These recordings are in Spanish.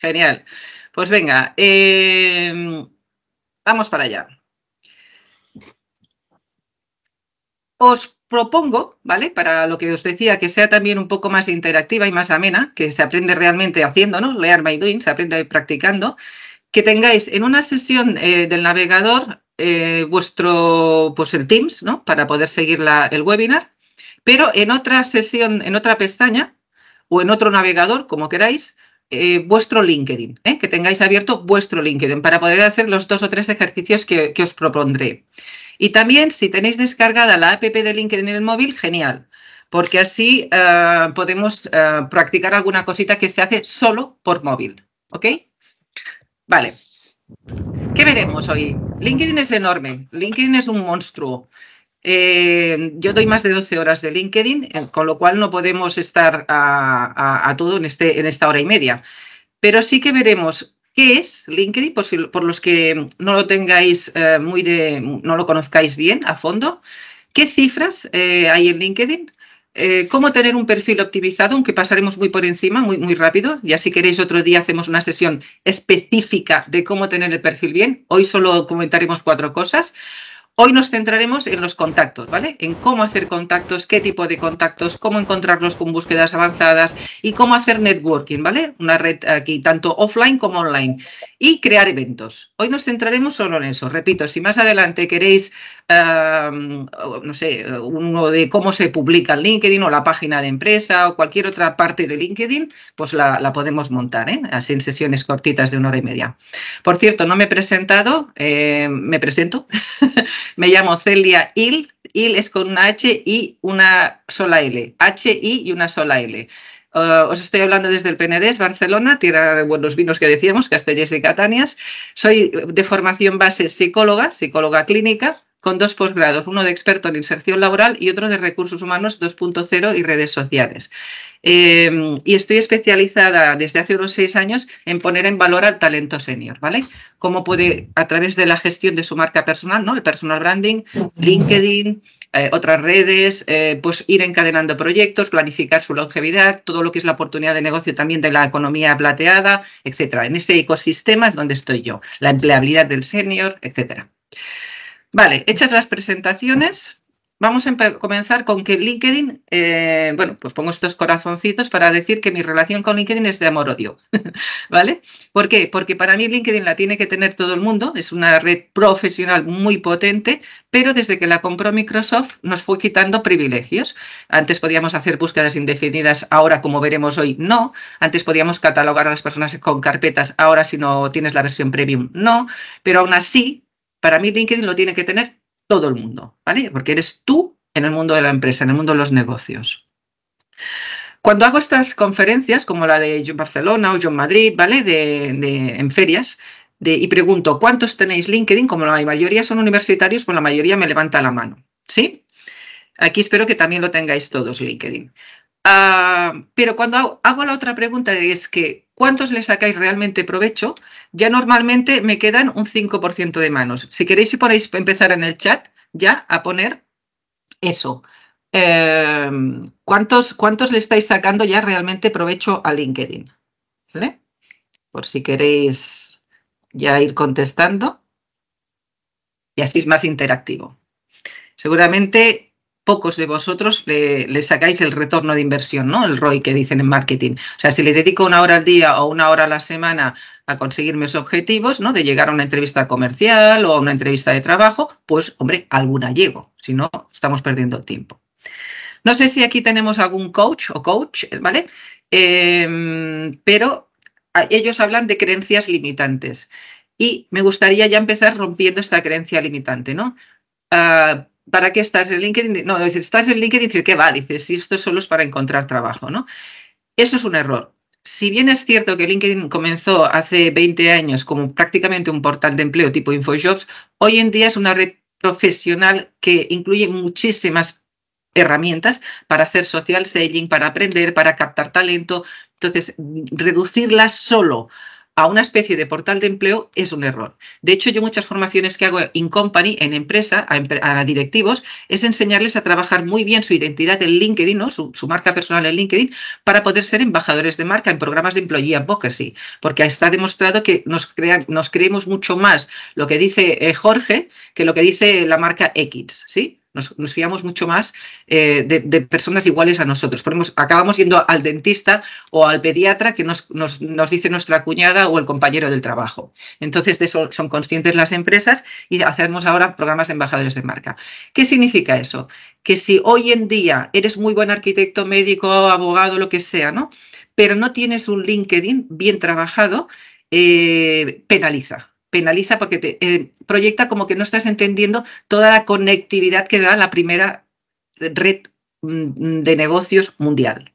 Genial. Pues venga, eh, vamos para allá. Os propongo, ¿vale? Para lo que os decía, que sea también un poco más interactiva y más amena, que se aprende realmente haciendo, ¿no? Learn by doing, se aprende practicando, que tengáis en una sesión eh, del navegador eh, vuestro, pues el Teams, ¿no? Para poder seguir el webinar, pero en otra sesión, en otra pestaña o en otro navegador, como queráis, eh, vuestro LinkedIn, ¿eh? que tengáis abierto vuestro LinkedIn para poder hacer los dos o tres ejercicios que, os propondré. Y también si tenéis descargada la app de LinkedIn en el móvil, genial, porque así eh, podemos practicar alguna cosita que se hace solo por móvil. ¿Ok? Vale. ¿Qué veremos hoy? LinkedIn es enorme, LinkedIn es un monstruo. Eh, yo doy más de 12 horas de LinkedIn, eh, con lo cual no podemos estar a, todo este, en, esta hora y media. Pero sí que veremos ¿Qué es LinkedIn? Por, por, los que no lo tengáis eh, muy de, no lo conozcáis bien a fondo. ¿Qué cifras hay en LinkedIn? ¿Cómo tener un perfil optimizado? Aunque pasaremos muy por encima, muy, muy rápido. Ya si queréis otro día hacemos una sesión específica de cómo tener el perfil bien. Hoy solo comentaremos cuatro cosas. Hoy nos centraremos en los contactos, ¿vale? En cómo hacer contactos, qué tipo de contactos, cómo encontrarlos con búsquedas avanzadas y cómo hacer networking, ¿vale? Una red aquí tanto offline como online y crear eventos. Hoy nos centraremos solo en eso. Repito, si más adelante queréis, ehm, no sé, uno de cómo se publica el LinkedIn o la página de empresa o cualquier otra parte de LinkedIn, pues la, podemos montar, ¿eh? así en sesiones cortitas de una hora y media. Por cierto, no me he presentado, eh, me presento. me llamo Celia Il. Il es con una H y una sola L. H, I y una sola L. Eh, os estoy hablando desde el Penedés, Barcelona, tierra de buenos vinos que decíamos, Castellés y Catanias. Soy de formación base psicóloga, psicóloga clínica, con dos posgrados, uno de experto en inserción laboral y otro de recursos humanos 2.0 y redes sociales. Eh, y estoy especializada desde hace unos seis años en poner en valor al talento senior, ¿vale? Cómo puede, a través de la gestión de su marca personal, ¿no? El personal branding, LinkedIn, eh, otras redes, eh, pues ir encadenando proyectos, planificar su longevidad, todo lo que es la oportunidad de negocio también de la economía plateada, etcétera. En este ecosistema es donde estoy yo, la empleabilidad del senior, etcétera. Vale, hechas las presentaciones, vamos a comenzar con que LinkedIn, eh, bueno, pues pongo estos corazoncitos para decir que mi relación con LinkedIn es de amor-odio, ¿vale? ¿Por qué? Porque para mí LinkedIn la tiene que tener todo el mundo, es una red profesional muy potente, pero desde que la compró Microsoft nos fue quitando privilegios. Antes podíamos hacer búsquedas indefinidas, ahora como veremos hoy no. Antes podíamos catalogar a las personas con carpetas, ahora si no tienes la versión premium no, pero aún así para mí LinkedIn lo tiene que tener todo el mundo, ¿vale? Porque eres tú en el mundo de la empresa, en el mundo de los negocios. Cuando hago estas conferencias, como la de Barcelona o John Madrid, ¿vale? De, en ferias, y pregunto, ¿cuántos tenéis LinkedIn? Como la mayoría son universitarios, pues la mayoría me levanta la mano, ¿sí? Aquí espero que también lo tengáis todos LinkedIn. Ah, pero cuando hago, la otra pregunta es que ¿cuántos le sacáis realmente provecho? Ya normalmente me quedan un 5% de manos. Si queréis, podéis empezar en el chat ya a poner eso. Em, ¿cuántos, ¿Cuántos le estáis sacando ya realmente provecho a LinkedIn? Por si queréis ya ir contestando. Y así es más interactivo. Seguramente pocos de vosotros le, sacáis el retorno de inversión, ¿no? El ROI que dicen en marketing. O sea, si le dedico una hora al día o una hora a la semana a conseguir mis objetivos, ¿no? De llegar a una entrevista comercial o a una entrevista de trabajo, pues, hombre, alguna llego. Si no, estamos perdiendo tiempo. No sé si aquí tenemos algún coach o coach, ¿vale? Em, pero ellos hablan de creencias limitantes. Y me gustaría ya empezar rompiendo esta creencia limitante, ¿no? Ah, ¿para qué estás en LinkedIn? No, estás en LinkedIn, y dices, ¿qué va? Dices, si esto solo es para encontrar trabajo, ¿no? Eso es un error. Si bien es cierto que LinkedIn comenzó hace 20 años como prácticamente un portal de empleo tipo InfoJobs, hoy en día es una red profesional que incluye muchísimas herramientas para hacer social selling, para aprender, para captar talento. Entonces, reducirla solo a una especie de portal de empleo es un error. De hecho, yo muchas formaciones que hago in company, en empresa, a, directivos, es enseñarles a trabajar muy bien su identidad en LinkedIn, su, marca personal en LinkedIn, para poder ser embajadores de marca en programas de employee advocacy, porque está demostrado que nos, creemos mucho más lo que dice eh, Jorge que lo que dice la marca X, ¿sí? Nos, fiamos mucho más eh, de, personas iguales a nosotros. Ponemos, acabamos yendo al dentista o al pediatra que nos, dice nuestra cuñada o el compañero del trabajo. Entonces, de eso son conscientes las empresas y hacemos ahora programas de embajadores de marca. ¿Qué significa eso? Que si hoy en día eres muy buen arquitecto, médico, abogado, lo que sea, ¿no? Pero no tienes un LinkedIn bien trabajado, eh, penaliza penaliza porque te eh, proyecta como que no estás entendiendo toda la conectividad que da la primera red mm, de negocios mundial.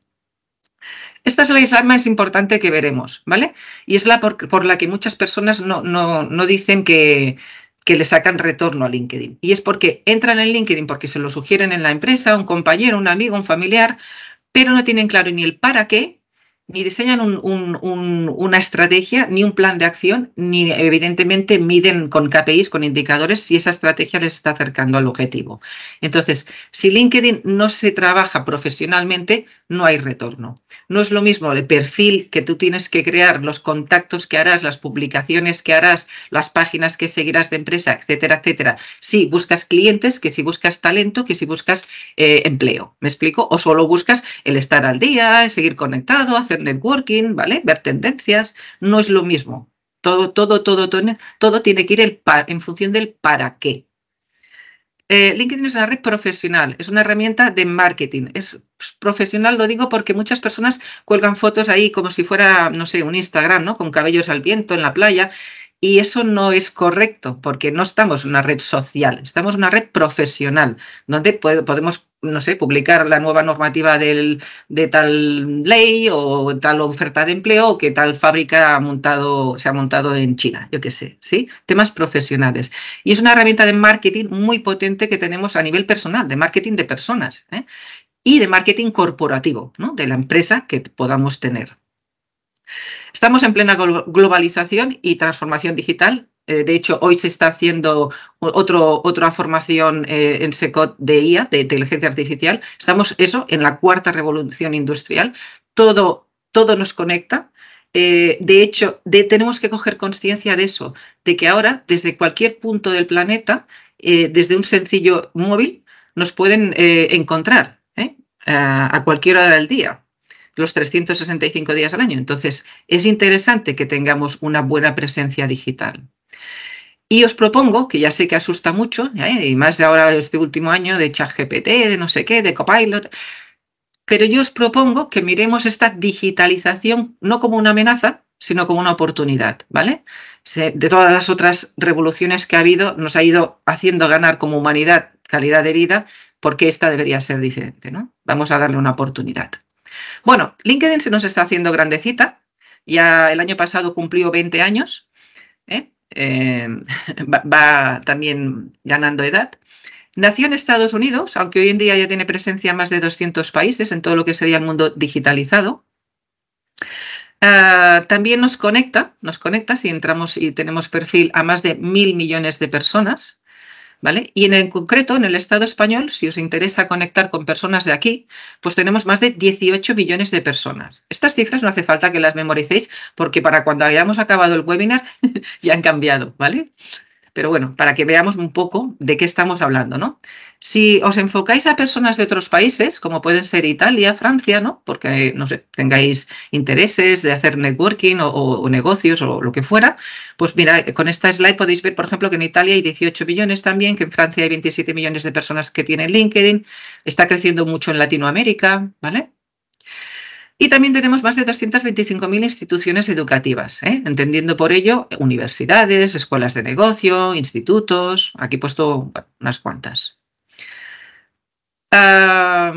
Esta es la isla más importante que veremos, ¿vale? Y es la por, la que muchas personas no, no dicen que, que le sacan retorno a LinkedIn. Y es porque entran en LinkedIn porque se lo sugieren en la empresa, un compañero, un amigo, un familiar, pero no tienen claro ni el para qué ni diseñan un, una estrategia, ni un plan de acción, ni evidentemente miden con KPIs, con indicadores, si esa estrategia les está acercando al objetivo. Entonces, si LinkedIn no se trabaja profesionalmente, no hay retorno. No es lo mismo el perfil que tú tienes que crear, los contactos que harás, las publicaciones que harás, las páginas que seguirás de empresa, etcétera, etcétera. Si buscas clientes, que si buscas talento, que si buscas eh, empleo. ¿Me explico? O solo buscas el estar al día, seguir conectado, hacer networking, ¿vale? Ver tendencias, no es lo mismo. Todo, todo, todo, todo, tiene que ir en función del para qué. Eh, LinkedIn es una red profesional, es una herramienta de marketing. Es pues, profesional, lo digo porque muchas personas cuelgan fotos ahí como si fuera, no sé, un Instagram, ¿no? Con cabellos al viento en la playa y eso no es correcto, porque no estamos en una red social, estamos en una red profesional, donde podemos, no sé, publicar la nueva normativa de tal ley o tal oferta de empleo o que tal fábrica ha montado, se ha montado en China, yo qué sé, ¿sí? Temas profesionales. Y es una herramienta de marketing muy potente que tenemos a nivel personal, de marketing de personas ¿eh? y de marketing corporativo, ¿no? De la empresa que podamos tener. Estamos en plena globalización y transformación digital. Eh, de hecho, hoy se está haciendo otro, otra formación eh, en SECOT de IA, de inteligencia artificial. Estamos, eso, en la cuarta revolución industrial. Todo, todo nos conecta. Eh, de hecho, tenemos que coger conciencia de eso, de que ahora, desde cualquier punto del planeta, desde un sencillo móvil, nos pueden encontrar a cualquier hora del día los 365 días al año. Entonces, es interesante que tengamos una buena presencia digital. Y os propongo, que ya sé que asusta mucho, ¿eh? y más de ahora este último año de ChatGPT, de no sé qué, de Copilot, pero yo os propongo que miremos esta digitalización no como una amenaza, sino como una oportunidad, ¿vale? De todas las otras revoluciones que ha habido, nos ha ido haciendo ganar como humanidad calidad de vida, porque esta debería ser diferente, ¿no? Vamos a darle una oportunidad. Bueno, LinkedIn se nos está haciendo grandecita. Ya el año pasado cumplió 20 años. ¿eh? Eh, va, también ganando edad. Nació en Estados Unidos, aunque hoy en día ya tiene presencia en más de 200 países en todo lo que sería el mundo digitalizado. Ah, también nos conecta, nos conecta si entramos y tenemos perfil a más de mil millones de personas. Y en, concreto, en el Estado español, si os interesa conectar con personas de aquí, pues tenemos más de 18 millones de personas. Estas cifras no hace falta que las memoricéis porque para cuando hayamos acabado el webinar ya han cambiado, ¿vale? Pero bueno, para que veamos un poco de qué estamos hablando, ¿no? Si os enfocáis a personas de otros países, como pueden ser Italia, Francia, ¿no? Porque, no sé, tengáis intereses de hacer networking o, negocios o lo que fuera, pues mira, con esta slide podéis ver, por ejemplo, que en Italia hay 18 millones también, que en Francia hay 27 millones de personas que tienen LinkedIn, está creciendo mucho en Latinoamérica, ¿vale? Y también tenemos más de 225.000 instituciones educativas, ¿eh? entendiendo por ello eh, universidades, escuelas de negocio, institutos, aquí he puesto unas cuantas. para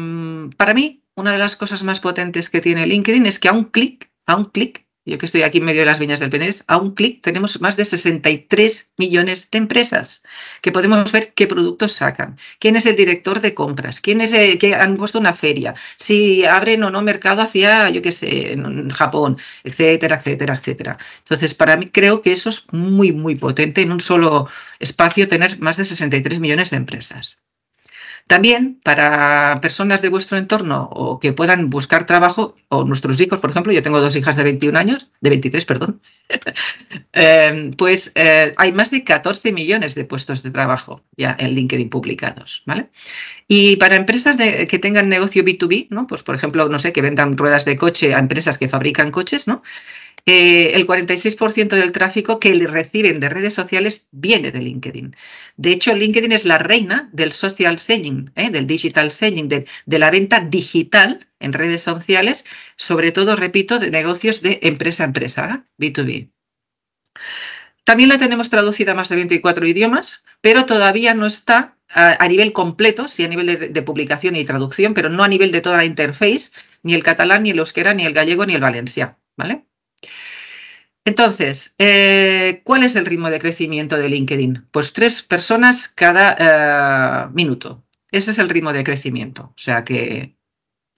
mí, una de las cosas más potentes que tiene LinkedIn es que a un clic, a un clic, yo que estoy aquí en medio de las viñas del Penedés, a un clic tenemos más de 63 millones de empresas que podemos ver qué productos sacan, quién es el director de compras, quién es el eh, que han puesto una feria, si abren o no mercado hacia, yo qué sé, en Japón, etcétera, etcétera, etcétera. Entonces, para mí creo que eso es muy, muy potente en un solo espacio tener más de 63 millones de empresas. También para personas de vuestro entorno o que puedan buscar trabajo, o nuestros hijos, por ejemplo, yo tengo dos hijas de 21 años, de 23, perdón, em, pues eh, hay más de 14 millones de puestos de trabajo ya en LinkedIn publicados, ¿vale? Y para empresas que tengan negocio B2B, ¿no? Pues por ejemplo, no sé, que vendan ruedas de coche a empresas que fabrican coches, ¿no? Eh, el 46% del tráfico que reciben de redes sociales viene de LinkedIn. De hecho, LinkedIn es la reina del social selling, ¿eh? del digital selling, de, la venta digital en redes sociales, sobre todo, repito, de negocios de empresa a empresa, b B2B. También la tenemos traducida a más de 24 idiomas, pero todavía no está a, nivel completo, sí a nivel de, publicación y traducción, pero no a nivel de toda la interface, ni el catalán, ni el euskera, ni el gallego, ni el valenciano. ¿vale? Entonces, eh, ¿cuál es el ritmo de crecimiento de LinkedIn? Pues tres personas cada eh, minuto. Ese es el ritmo de crecimiento. O sea que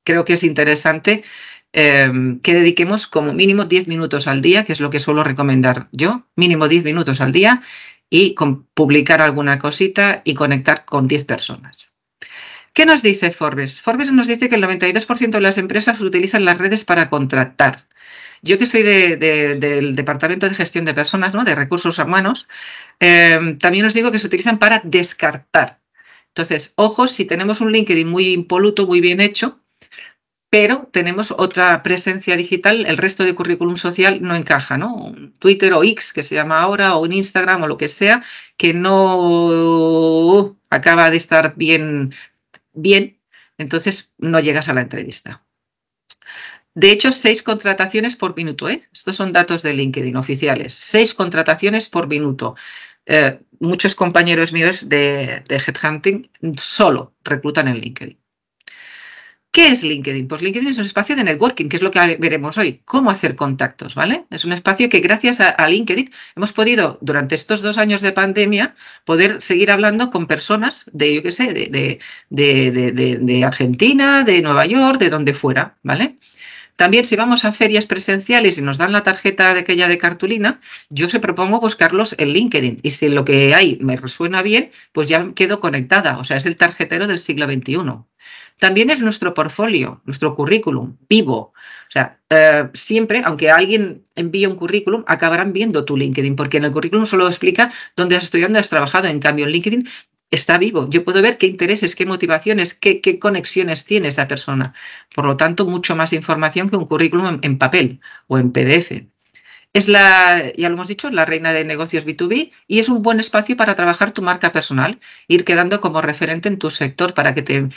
creo que es interesante em, que dediquemos como mínimo 10 minutos al día, que es lo que suelo recomendar yo, mínimo 10 minutos al día y publicar alguna cosita y conectar con 10 personas. ¿Qué nos dice Forbes? Forbes nos dice que el 92% de las empresas utilizan las redes para contratar yo que soy del Departamento de Gestión de Personas, ¿no? de Recursos Humanos, em, también os digo que se utilizan para descartar. Entonces, ojo, si tenemos un LinkedIn muy impoluto, muy bien hecho, pero tenemos otra presencia digital, el resto de currículum social no encaja, ¿no? Un Twitter o X, que se llama ahora, o un Instagram o lo que sea, que no acaba de estar bien, bien, entonces no llegas a la entrevista. De hecho, seis contrataciones por minuto. ¿eh? Estos son datos de LinkedIn oficiales. Seis contrataciones por minuto. Eh, muchos compañeros míos de, headhunting solo reclutan en LinkedIn. ¿Qué es LinkedIn? Pues LinkedIn es un espacio de networking, que es lo que veremos hoy, cómo hacer contactos, ¿vale? Es un espacio que gracias a, LinkedIn hemos podido, durante estos dos años de pandemia, poder seguir hablando con personas de, yo qué sé, de, de Argentina, de Nueva York, de donde fuera, ¿vale? También si vamos a ferias presenciales y nos dan la tarjeta de aquella de cartulina, yo se propongo buscarlos en LinkedIn y si lo que hay me resuena bien, pues ya quedo conectada, o sea, es el tarjetero del siglo XXI. También es nuestro portfolio, nuestro currículum vivo. O sea, eh, siempre, aunque alguien envíe un currículum, acabarán viendo tu LinkedIn, porque en el currículum solo explica dónde has estudiado, dónde has trabajado. En cambio, en LinkedIn está vivo. Yo puedo ver qué intereses, qué motivaciones, qué, conexiones tiene esa persona. Por lo tanto, mucho más información que un currículum en, papel o en PDF. Es la, ya lo hemos dicho, la reina de negocios B2B y es un buen espacio para trabajar tu marca personal, ir quedando como referente en tu sector para que te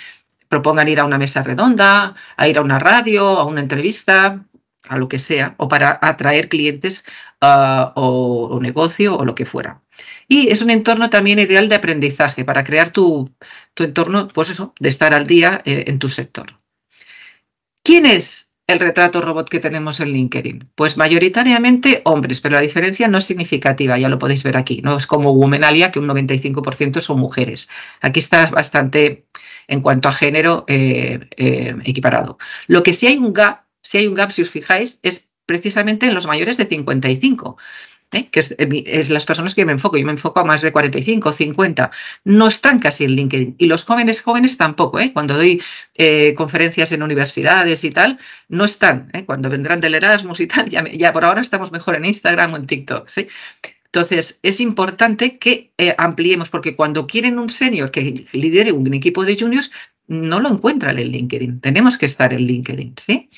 propongan ir a una mesa redonda, a ir a una radio, a una entrevista, a lo que sea, o para atraer clientes ah, o negocio o lo que fuera. Y es un entorno también ideal de aprendizaje para crear tu, entorno, pues eso, de estar al día eh, en tu sector. ¿Quién es el retrato robot que tenemos en LinkedIn? Pues mayoritariamente hombres, pero la diferencia no es significativa, ya lo podéis ver aquí. No es como Womenalia, que un 95% son mujeres. Aquí está bastante, en cuanto a género, eh, eh, equiparado. Lo que sí hay un gap, si sí hay un gap, si os fijáis, es precisamente en los mayores de 55. ¿eh? que eh, es, las personas que me enfoco, yo me enfoco a más de 45, 50, no están casi en LinkedIn. Y los jóvenes jóvenes tampoco, ¿eh? cuando doy eh, conferencias en universidades y tal, no están. Cuando vendrán del Erasmus y tal, ya, por ahora estamos mejor en Instagram o en TikTok. ¿sí? Entonces, es importante que ampliemos, porque cuando quieren un senior que lidere un equipo de juniors, no lo encuentran en LinkedIn. Tenemos que estar en LinkedIn, ¿sí?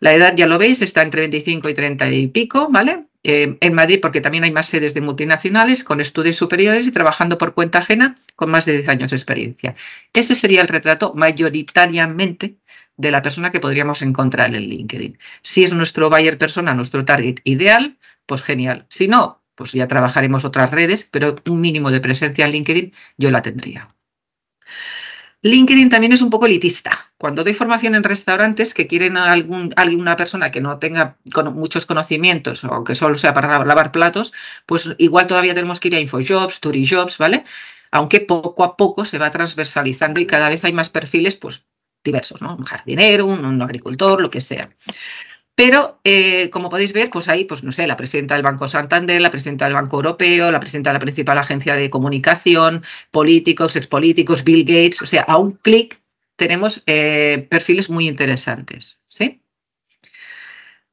La edad, ya lo veis, está entre 25 y 30 y pico, ¿vale? Eh, en Madrid, porque también hay más sedes de multinacionales, con estudios superiores y trabajando por cuenta ajena con más de 10 años de experiencia. Ese sería el retrato mayoritariamente de la persona que podríamos encontrar en LinkedIn. Si es nuestro buyer persona, nuestro target ideal, pues genial. Si no, pues ya trabajaremos otras redes, pero un mínimo de presencia en LinkedIn yo la tendría. LinkedIn también es un poco elitista. Cuando doy formación en restaurantes que quieren a algún, alguna persona que no tenga muchos conocimientos o que solo sea para lavar platos, pues igual todavía tenemos que ir a InfoJobs, TuriJobs, ¿vale? Aunque poco a poco se va transversalizando y cada vez hay más perfiles, pues diversos, ¿no? Un jardinero, un agricultor, lo que sea. Pero, eh, como podéis ver, pues ahí, pues no sé, la presidenta del Banco Santander, la presidenta del Banco Europeo, la presidenta de la principal agencia de comunicación, políticos, expolíticos, Bill Gates, o sea, a un clic tenemos eh, perfiles muy interesantes, ¿sí?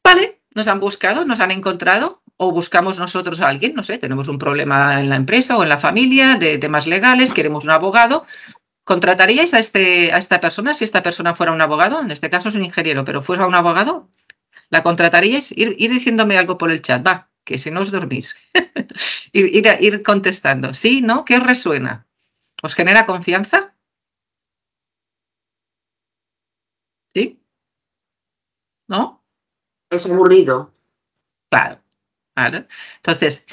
Vale, nos han buscado, nos han encontrado, o buscamos nosotros a alguien, no sé, tenemos un problema en la empresa o en la familia de temas legales, queremos un abogado. ¿Contrataríais a, este, a esta persona si esta persona fuera un abogado? En este caso es un ingeniero, pero fuera un abogado, la contrataríais, ir, diciéndome algo por el chat, va, que si no os dormís, ir, ir, contestando, ¿sí? ¿No? ¿Qué os resuena? ¿Os genera confianza? ¿Sí? ¿No? Es aburrido. Claro, claro. Entonces,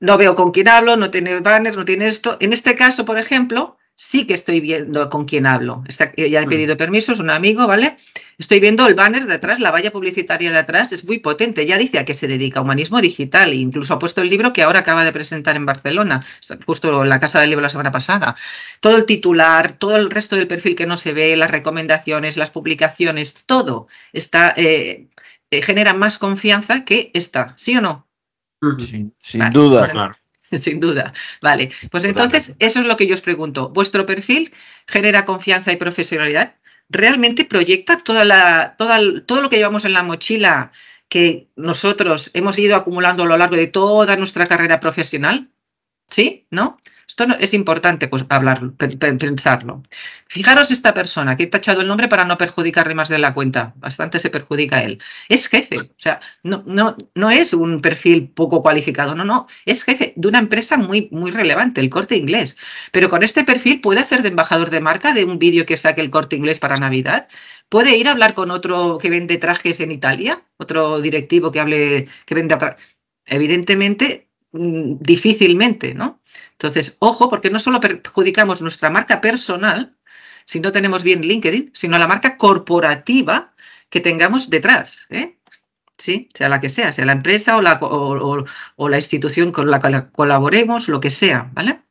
no veo con quién hablo, no tiene banner, no tiene esto. En este caso, por ejemplo, sí que estoy viendo con quién hablo. ya he mm. pedido permiso, es un amigo, ¿vale? Estoy viendo el banner de atrás, la valla publicitaria de atrás, es muy potente. Ya dice a qué se dedica, humanismo digital. E incluso ha puesto el libro que ahora acaba de presentar en Barcelona, justo en la Casa del Libro la semana pasada. Todo el titular, todo el resto del perfil que no se ve, las recomendaciones, las publicaciones, todo está, eh, eh, genera más confianza que esta, ¿sí o no? Sin, duda. claro. Sin duda. Vale, pues entonces eso es lo que yo os pregunto. ¿Vuestro perfil genera confianza y profesionalidad? ¿Realmente proyecta toda la, toda, todo lo que llevamos en la mochila que nosotros hemos ido acumulando a lo largo de toda nuestra carrera profesional? ¿Sí? ¿No? Esto es importante pues, pensarlo. Fijaros esta persona, que he tachado el nombre para no perjudicarle más de la cuenta, bastante se perjudica él. Es jefe, o sea, no, no, es un perfil poco cualificado, no, no, es jefe de una empresa muy, muy relevante, el corte inglés. Pero con este perfil puede hacer de embajador de marca de un vídeo que saque el corte inglés para Navidad, puede ir a hablar con otro que vende trajes en Italia, otro directivo que hable, que vende Evidentemente, Mm, difícilmente, ¿no? Entonces, ojo, porque no solo perjudicamos nuestra marca personal, si no tenemos bien LinkedIn, sino la marca corporativa que tengamos detrás, ¿eh? ¿Sí? Sea la que sea, sea la empresa o la, o, la institución con la que colaboremos, lo que sea, ¿vale?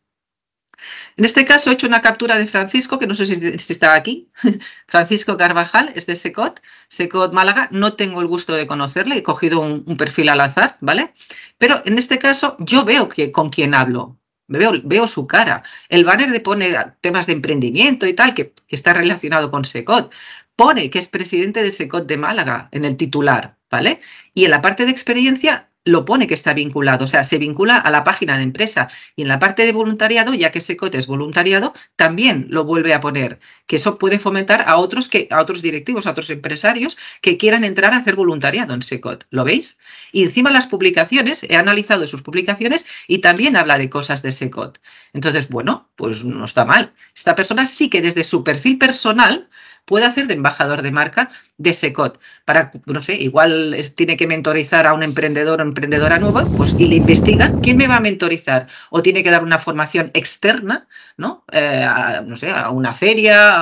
En este caso he hecho una captura de Francisco, que no sé si, está estaba aquí. Francisco Carvajal es de Secot, Secot Málaga. No tengo el gusto de conocerle, he cogido un, perfil al azar, ¿vale? Pero en este caso yo veo que, con quién hablo. Veo, su cara. El banner de pone temas de emprendimiento y tal, que, que está relacionado con Secot. Pone que es presidente de Secot de Málaga en el titular, ¿vale? Y en la parte de experiencia lo pone que está vinculado, o sea, se vincula a la página de empresa. Y en la parte de voluntariado, ya que SECOT es voluntariado, también lo vuelve a poner, que eso puede fomentar a otros, que, a otros directivos, a otros empresarios que quieran entrar a hacer voluntariado en SECOT. ¿Lo veis? Y encima las publicaciones, he analizado sus publicaciones y también habla de cosas de SECOT. Entonces, bueno, pues no está mal. Esta persona sí que desde su perfil personal puede hacer de embajador de marca de SECOT. Para, no sé, igual tiene que mentorizar a un emprendedor o emprendedora nueva, pues y le investiga quién me va a mentorizar. O tiene que dar una formación externa, ¿no? Eh, a, no sé, a una feria,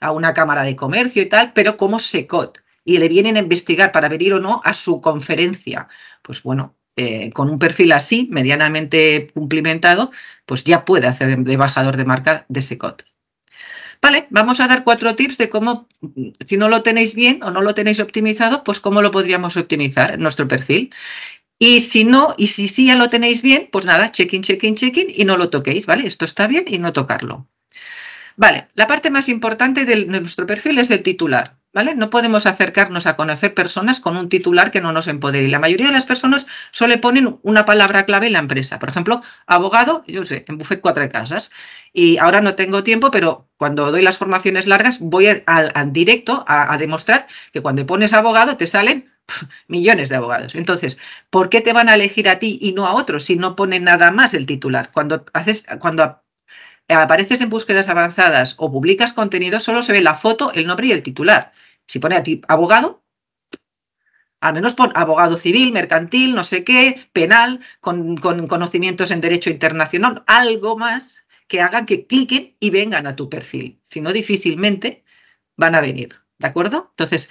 a, una cámara de comercio y tal, pero como SECOT. Y le vienen a investigar para venir o no a su conferencia. Pues bueno, eh, con un perfil así, medianamente cumplimentado, pues ya puede hacer de embajador de marca de SECOT. Vale, vamos a dar cuatro tips de cómo, mm, si no lo tenéis bien o no lo tenéis optimizado, pues cómo lo podríamos optimizar en nuestro perfil. Y si no, y si sí ya lo tenéis bien, pues nada, check-in, check-in, check-in y no lo toquéis, ¿vale? Esto está bien y no tocarlo. Vale, la parte más importante de nuestro perfil es el titular. No podemos acercarnos a conocer personas con un titular que no nos empodere. Y la mayoría de las personas solo ponen una palabra clave en la empresa. Por ejemplo, abogado, yo sé, en Cuatro Casas. Y ahora no tengo tiempo, pero cuando doy las formaciones largas voy al directo a, demostrar que cuando pones abogado te salen millones de abogados. Entonces, ¿por qué te van a elegir a ti y no a otros si no pone nada más el titular? Cuando haces, cuando apareces en búsquedas avanzadas o publicas contenido, solo se ve la foto, el nombre y el titular. Si pone a ti abogado, al menos pon abogado civil, mercantil, no sé qué, penal, con, conocimientos en derecho internacional, algo más que hagan que cliquen y vengan a tu perfil. Si no, difícilmente van a venir. ¿De acuerdo? Entonces,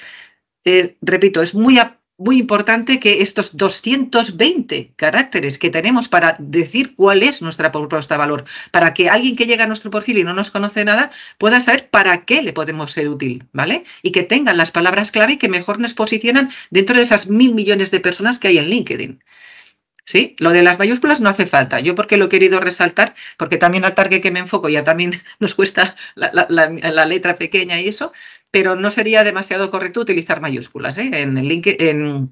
eh, repito, es muy, muy importante que estos 220 caracteres que tenemos para decir cuál es nuestra propuesta de valor, para que alguien que llega a nuestro perfil y no nos conoce nada pueda saber para qué le podemos ser útil, ¿vale? Y que tengan las palabras clave que mejor nos posicionan dentro de esas mil millones de personas que hay en LinkedIn. ¿Sí? Lo de las mayúsculas no hace falta. Yo porque lo he querido resaltar, porque también al target que me enfoco ya también nos cuesta la letra pequeña y eso, pero no sería demasiado correcto utilizar mayúsculas. ¿eh? En, el link, en,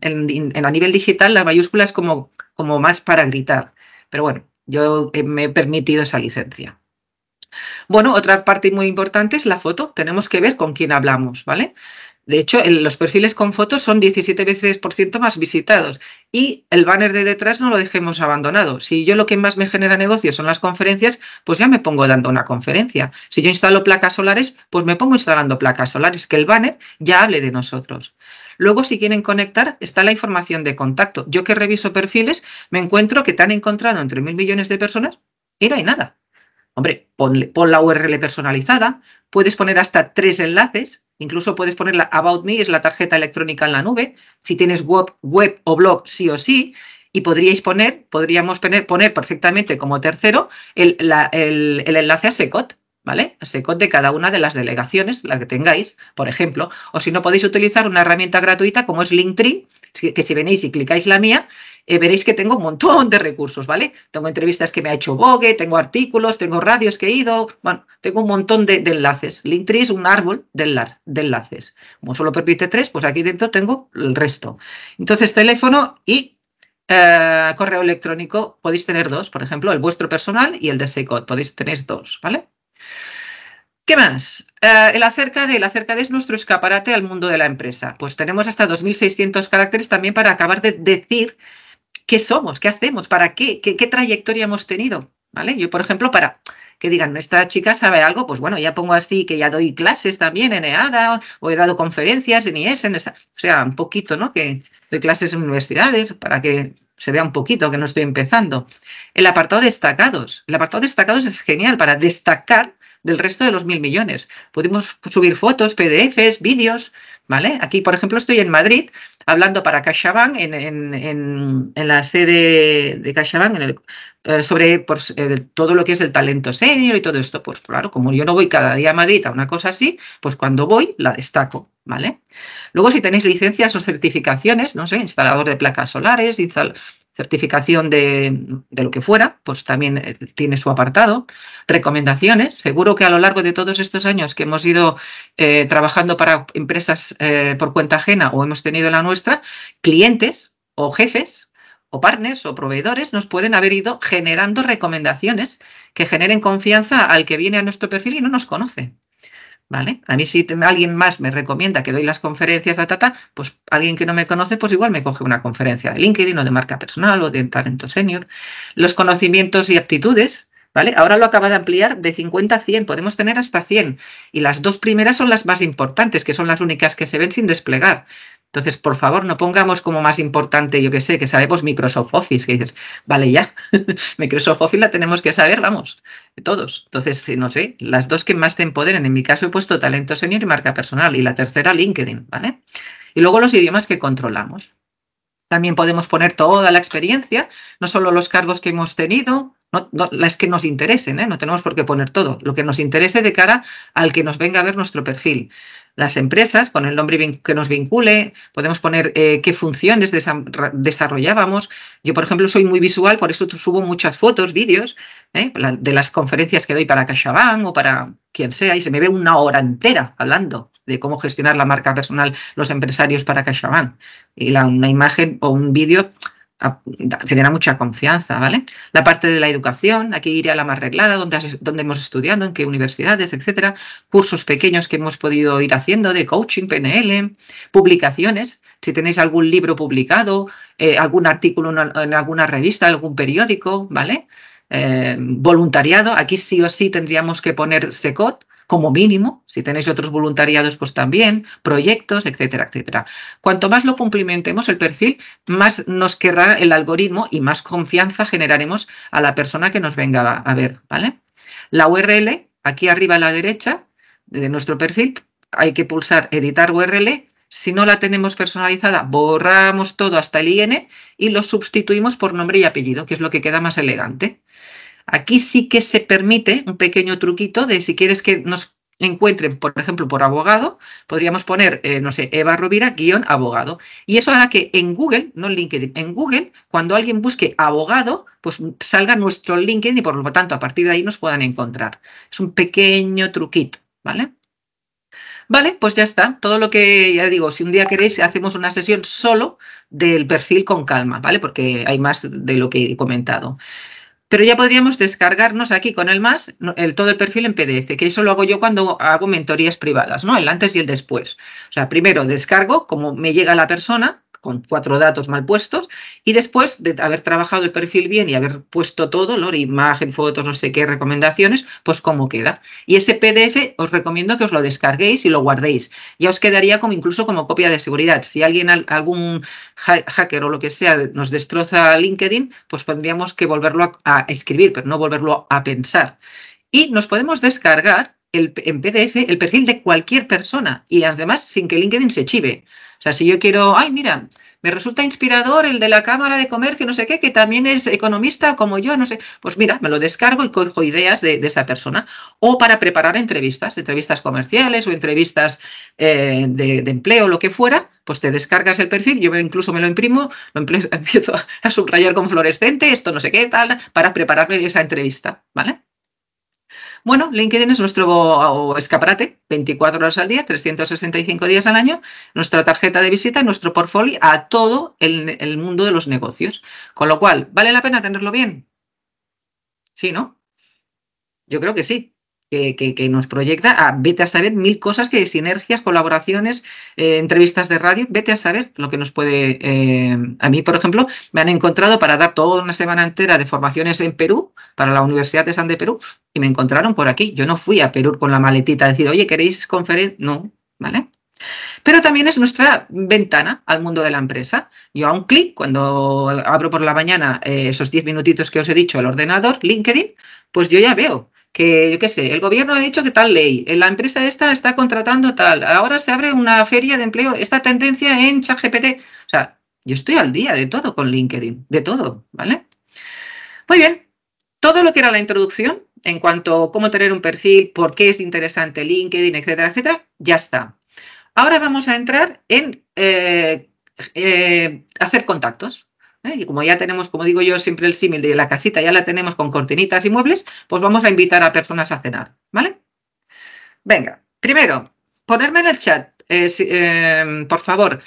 a nivel digital, la mayúscula como, como más para gritar. Pero bueno, yo eh, me he permitido esa licencia. Bueno, otra parte muy importante es la foto. Tenemos que ver con quién hablamos, ¿vale? De hecho, los perfiles con fotos son 17 veces por ciento más visitados y el banner de detrás no lo dejemos abandonado. Si yo lo que más me genera negocio son las conferencias, pues ya me pongo dando una conferencia. Si yo instalo placas solares, pues me pongo instalando placas solares, que el banner ya hable de nosotros. Luego, si quieren conectar, está la información de contacto. Yo que reviso perfiles, me encuentro que te han encontrado entre mil millones de personas y no hay nada. Hombre, ponle, pon la URL personalizada, puedes poner hasta tres enlaces, incluso puedes poner la About Me, es la tarjeta electrónica en la nube, si tienes web, web o blog sí o sí, y podríais poner, podríamos poner, poner perfectamente como tercero el, enlace a SECOT, ¿vale? A SECOT de cada una de las delegaciones, la que tengáis, por ejemplo, o si no podéis utilizar una herramienta gratuita como es Linktree, que, si venís y clicáis la mía, eh, veréis que tengo un montón de recursos, ¿vale? Tengo entrevistas que me ha hecho Vogue, tengo artículos, tengo radios que he ido, bueno, tengo un montón de, enlaces. Linktree es un árbol de, enlaces. Como solo permite tres, pues aquí dentro tengo el resto. Entonces, teléfono y eh, correo electrónico podéis tener dos, por ejemplo, el vuestro personal y el de Secod, podéis tener dos, ¿vale? ¿Qué más? Eh, el acerca de, el acerca de es nuestro escaparate al mundo de la empresa. Pues tenemos hasta 2.600 caracteres también para acabar de decir qué somos, qué hacemos, para qué, qué, trayectoria hemos tenido. ¿Vale? Yo, por ejemplo, para que digan, nuestra chica sabe algo, pues bueno, ya pongo así que ya doy clases también en EADA o he dado conferencias en IES, en esa, o sea, un poquito, ¿no? Que doy clases en universidades para que se vea un poquito que no estoy empezando. El apartado destacados, el apartado destacados es genial para destacar del resto de los mil millones. Podemos subir fotos, PDFs, vídeos, ¿vale? Aquí, por ejemplo, estoy en Madrid hablando para CaixaBank en, en, la sede de CaixaBank en eh, sobre pues, eh, todo lo que es el talento senior y todo esto. Pues claro, como yo no voy cada día a Madrid a una cosa así, pues cuando voy la destaco, ¿vale? Luego, si tenéis licencias o certificaciones, no sé, instalador de placas solares, instalador certificación de, lo que fuera, pues también eh, tiene su apartado, recomendaciones, seguro que a lo largo de todos estos años que hemos ido eh, trabajando para empresas eh, por cuenta ajena o hemos tenido la nuestra, clientes o jefes o partners o proveedores nos pueden haber ido generando recomendaciones que generen confianza al que viene a nuestro perfil y no nos conoce. ¿Vale? A mí si alguien más me recomienda que doy las conferencias, de Tata pues alguien que no me conoce, pues igual me coge una conferencia de LinkedIn o de marca personal o de talento senior. Los conocimientos y aptitudes, ¿vale? Ahora lo acaba de ampliar de 50 a 100, podemos tener hasta 100. Y las dos primeras son las más importantes, que son las únicas que se ven sin desplegar. Entonces, por favor, no pongamos como más importante, yo que sé, que sabemos Microsoft Office, que dices, vale, ya, Microsoft Office la tenemos que saber, vamos, todos. Entonces, no sé, las dos que más te empoderen. En mi caso he puesto talento senior y marca personal, y la tercera, LinkedIn, ¿vale? Y luego los idiomas que controlamos. También podemos poner toda la experiencia, no solo los cargos que hemos tenido, no, no, las que nos interesen, ¿eh? no tenemos por qué poner todo, lo que nos interese de cara al que nos venga a ver nuestro perfil. Las empresas, con el nombre que nos vincule, podemos poner eh, qué funciones desarrollábamos. Yo, por ejemplo, soy muy visual, por eso subo muchas fotos, vídeos ¿eh? de las conferencias que doy para CaixaBank o para quien sea, y se me ve una hora entera hablando de cómo gestionar la marca personal los empresarios para CaixaBank. Y una imagen o un vídeo genera mucha confianza, ¿vale? La parte de la educación, aquí iría la más reglada, donde, hemos estudiado, en qué universidades, etcétera, cursos pequeños que hemos podido ir haciendo de coaching, PNL, publicaciones, si tenéis algún libro publicado, eh, algún artículo en alguna revista, algún periódico, ¿vale? Eh, voluntariado, aquí sí o sí tendríamos que poner SECOT, como mínimo. Si tenéis otros voluntariados, pues también, proyectos, etcétera, etcétera. Cuanto más lo cumplimentemos el perfil, más nos querrá el algoritmo y más confianza generaremos a la persona que nos venga a ver, ¿vale? La URL, aquí arriba a la derecha de nuestro perfil, hay que pulsar editar URL. Si no la tenemos personalizada, borramos todo hasta el IN y lo sustituimos por nombre y apellido, que es lo que queda más elegante. Aquí sí que se permite un pequeño truquito de si quieres que nos encuentren, por ejemplo, por abogado, podríamos poner, eh, no sé, Eva Rovira, guión abogado. Y eso hará que en Google, no en LinkedIn, en Google, cuando alguien busque abogado, pues salga nuestro LinkedIn y por lo tanto a partir de ahí nos puedan encontrar. Es un pequeño truquito, ¿vale? Vale, pues ya está. Todo lo que, ya digo, si un día queréis, hacemos una sesión solo del perfil con calma, ¿vale? Porque hay más de lo que he comentado. Pero ya podríamos descargarnos aquí con el más el, todo el perfil en PDF, que eso lo hago yo cuando hago mentorías privadas, ¿no? El antes y el después. O sea, primero descargo como me llega la persona, con cuatro datos mal puestos y después de haber trabajado el perfil bien y haber puesto todo, la imagen, fotos, no sé qué, recomendaciones, pues cómo queda. Y ese PDF os recomiendo que os lo descarguéis y lo guardéis. Ya os quedaría como incluso como copia de seguridad. Si alguien, algún hacker o lo que sea nos destroza LinkedIn, pues tendríamos que volverlo a escribir, pero no volverlo a pensar. Y nos podemos descargar el, en PDF el perfil de cualquier persona y además sin que LinkedIn se chive. O sea, si yo quiero, ay, mira, me resulta inspirador el de la Cámara de Comercio, no sé qué, que también es economista como yo, no sé, pues mira, me lo descargo y cojo ideas de, esa persona. O para preparar entrevistas, entrevistas comerciales o entrevistas eh, de, empleo, lo que fuera, pues te descargas el perfil, yo incluso me lo imprimo, lo empiezo a, a subrayar con fluorescente, esto no sé qué, tal, para prepararme esa entrevista, ¿vale? Bueno, LinkedIn es nuestro escaparate, 24 horas al día, 365 días al año, nuestra tarjeta de visita nuestro portfolio a todo el, el mundo de los negocios. Con lo cual, ¿vale la pena tenerlo bien? Sí, ¿no? Yo creo que sí que, nos proyecta a ah, vete a saber mil cosas que sinergias, colaboraciones, eh, entrevistas de radio, vete a saber lo que nos puede. Eh, a mí, por ejemplo, me han encontrado para dar toda una semana entera de formaciones en Perú, para la Universidad de San de Perú, y me encontraron por aquí. Yo no fui a Perú con la maletita a decir, oye, ¿queréis conferencia? No, ¿vale? Pero también es nuestra ventana al mundo de la empresa. Yo a un clic, cuando abro por la mañana eh, esos 10 minutitos que os he dicho el ordenador, LinkedIn, pues yo ya veo que yo qué sé, el gobierno ha dicho que tal ley, eh, la empresa esta está contratando tal, ahora se abre una feria de empleo, esta tendencia en ChatGPT. O sea, yo estoy al día de todo con LinkedIn, de todo, ¿vale? Muy bien, todo lo que era la introducción en cuanto a cómo tener un perfil, por qué es interesante LinkedIn, etcétera, etcétera, ya está. Ahora vamos a entrar en eh, eh, hacer contactos. ¿eh? y como ya tenemos, como digo yo siempre el símil de la casita, ya la tenemos con cortinitas y muebles, pues vamos a invitar a personas a cenar, ¿vale? Venga, primero, ponerme en el chat, eh, em, por favor,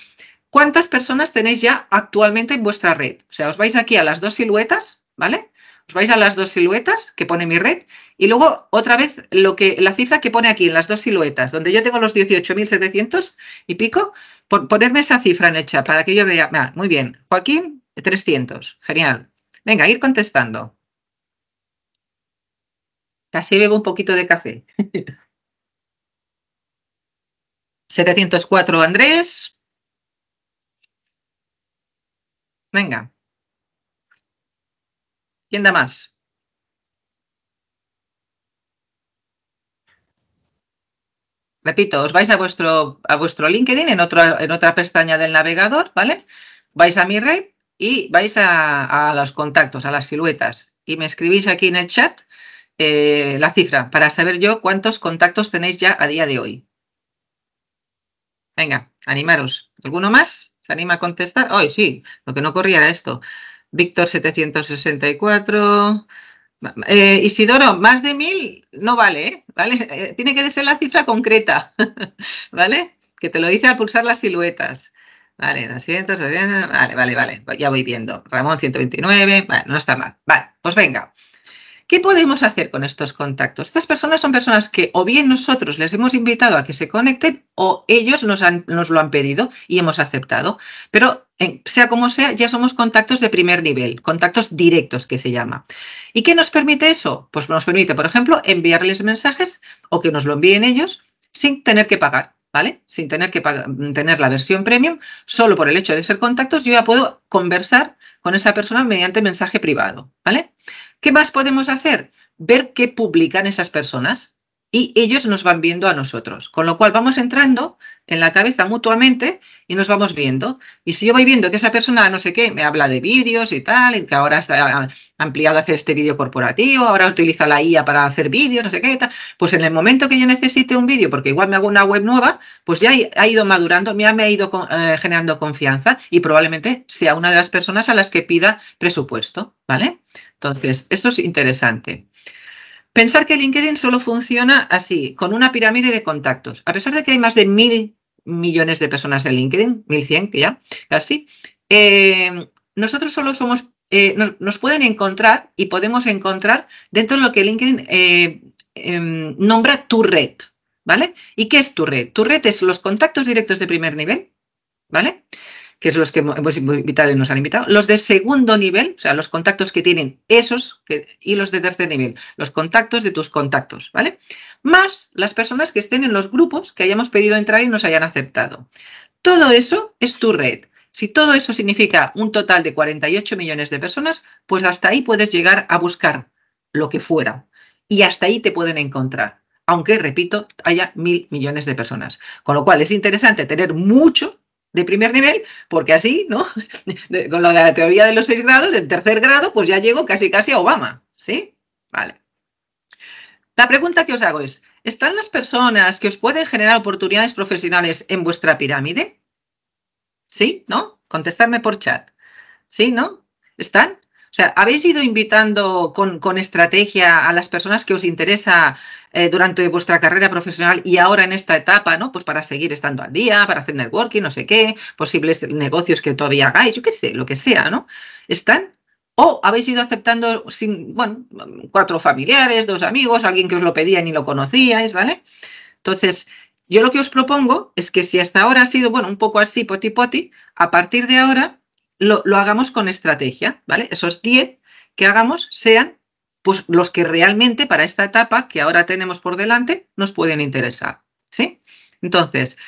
¿cuántas personas tenéis ya actualmente en vuestra red? O sea, os vais aquí a las dos siluetas, ¿vale? Os vais a las dos siluetas que pone mi red y luego otra vez lo que la cifra que pone aquí en las dos siluetas, donde yo tengo los 18.700 y pico, ponerme esa cifra en el chat para que yo vea. muy bien, Joaquín, 300. Genial. Venga, ir contestando. Casi bebo un poquito de café. 704 Andrés. Venga. ¿Quién da más? Repito, os vais a vuestro, a vuestro LinkedIn en, otra en otra pestaña del navegador, ¿vale? Vais a mi red y vais a, los contactos, a las siluetas, y me escribís aquí en el chat eh, la cifra para saber yo cuántos contactos tenéis ya a día de hoy. Venga, animaros. ¿Alguno más? ¿Se anima a contestar? Hoy sí, lo que no corría era esto. Víctor 764. Eh, Isidoro, más de mil no vale, ¿eh? ¿vale? tiene que ser la cifra concreta, ¿vale? Que te lo dice al pulsar las siluetas. Vale, 200, 200, vale, vale, vale, ya voy viendo. Ramón 129, no está mal. Vale, pues venga. ¿Qué podemos hacer con estos contactos? Estas personas son personas que o bien nosotros les hemos invitado a que se conecten o ellos nos, nos lo han pedido y hemos aceptado. Pero sea como sea, ya somos contactos de primer nivel, contactos directos que se llama. ¿Y qué nos permite eso? Pues nos permite, por ejemplo, enviarles mensajes o que nos lo envíen ellos sin tener que pagar. ¿vale? Sin tener que mm, tener la versión premium, solo por el hecho de ser contactos, yo ya puedo conversar con esa persona mediante mensaje privado, ¿vale? ¿Qué más podemos hacer? Ver qué publican esas personas y ellos nos van viendo a nosotros, con lo cual vamos entrando en la cabeza mutuamente y nos vamos viendo. Y si yo voy viendo que esa persona, no sé qué, me habla de vídeos y tal, y que ahora está ampliado a hacer este vídeo corporativo, ahora utiliza la IA para hacer vídeos, no sé qué, tal, pues en el momento que yo necesite un vídeo, porque igual me hago una web nueva, pues ya ha ido madurando, ya me ha ido eh, generando confianza y probablemente sea una de las personas a las que pida presupuesto, ¿vale? Entonces, esto es interesante. Pensar que LinkedIn solo funciona así, con una pirámide de contactos. A pesar de que hay más de mil millones de personas en LinkedIn, cien que ya, casi, eh, nosotros solo somos, eh, nos, pueden encontrar y podemos encontrar dentro de lo que LinkedIn eh, em, nombra tu red, ¿vale? ¿Y qué es tu red? Tu red es los contactos directos de primer nivel, ¿vale? que es los que hemos invitado y nos han invitado, los de segundo nivel, o sea, los contactos que tienen esos, y los de tercer nivel, los contactos de tus contactos, ¿vale? Más las personas que estén en los grupos que hayamos pedido entrar y nos hayan aceptado. Todo eso es tu red. Si todo eso significa un total de 48 millones de personas, pues hasta ahí puedes llegar a buscar lo que fuera. Y hasta ahí te pueden encontrar aunque, repito, haya mil millones de personas. Con lo cual es interesante tener mucho de primer nivel, porque así, ¿no? Con lo de la teoría de los seis grados, en tercer grado, pues ya llego casi casi a Obama, ¿sí? Vale. La pregunta que os hago es, ¿están las personas que os pueden generar oportunidades profesionales en vuestra pirámide? ¿Sí? ¿No? Contestarme por chat. ¿Sí? ¿No? ¿Están? O sea, ¿habéis ido invitando con, estrategia a las personas que os interesa eh, durante vuestra carrera profesional y ahora en esta etapa, ¿no? Pues para seguir estando al día, para hacer networking, no sé qué, posibles negocios que todavía hagáis, yo qué sé, lo que sea, ¿no? ¿Están? ¿O habéis ido aceptando, sin, bueno, cuatro familiares, dos amigos, alguien que os lo pedía ni lo conocíais, ¿vale? Entonces, yo lo que os propongo es que si hasta ahora ha sido, bueno, un poco así, poti poti, a partir de ahora lo, hagamos con estrategia, ¿vale? Esos 10 que hagamos sean pues, los que realmente para esta etapa que ahora tenemos por delante nos pueden interesar, ¿sí? Entonces,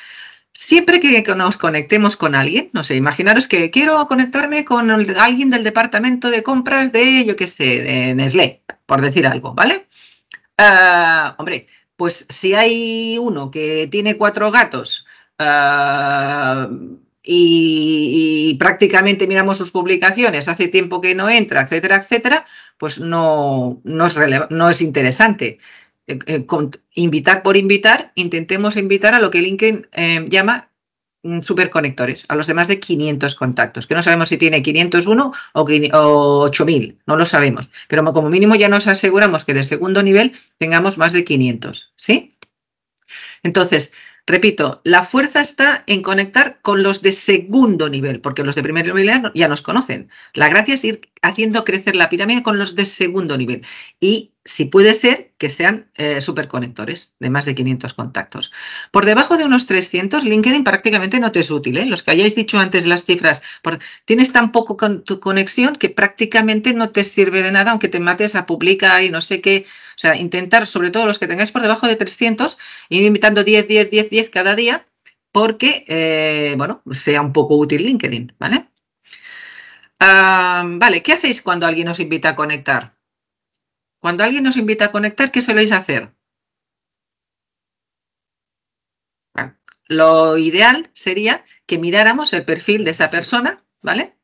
siempre que nos conectemos con alguien, no sé, imaginaros que quiero conectarme con alguien del departamento de compras de, yo qué sé, de Nestlé, por decir algo, ¿vale? Ah, hombre, pues si hay uno que tiene cuatro gatos, ah, y, prácticamente miramos sus publicaciones, hace tiempo que no entra, etcétera, etcétera, pues no, no, es, no es interesante. Eh, eh, invitar por invitar, intentemos invitar a lo que LinkedIn eh, llama mm, superconectores, a los demás de 500 contactos, que no sabemos si tiene 501 o, o 8000, no lo sabemos, pero como mínimo ya nos aseguramos que de segundo nivel tengamos más de 500, ¿sí? Entonces, Repito, la fuerza está en conectar con los de segundo nivel, porque los de primer nivel ya nos conocen. La gracia es ir haciendo crecer la pirámide con los de segundo nivel. Y si puede ser, que sean eh, superconectores de más de 500 contactos. Por debajo de unos 300, LinkedIn prácticamente no te es útil. ¿eh? Los que hayáis dicho antes las cifras, tienes tan poco tu conexión que prácticamente no te sirve de nada, aunque te mates a publicar y no sé qué. O sea, intentar, sobre todo los que tengáis por debajo de 300, ir invitando 10, 10, 10, 10 cada día, porque, eh, bueno, sea un poco útil LinkedIn, ¿vale? Ah, vale, ¿qué hacéis cuando alguien os invita a conectar? Cuando alguien nos invita a conectar, ¿qué soléis hacer? lo ideal sería que miráramos el perfil de esa persona, ¿vale?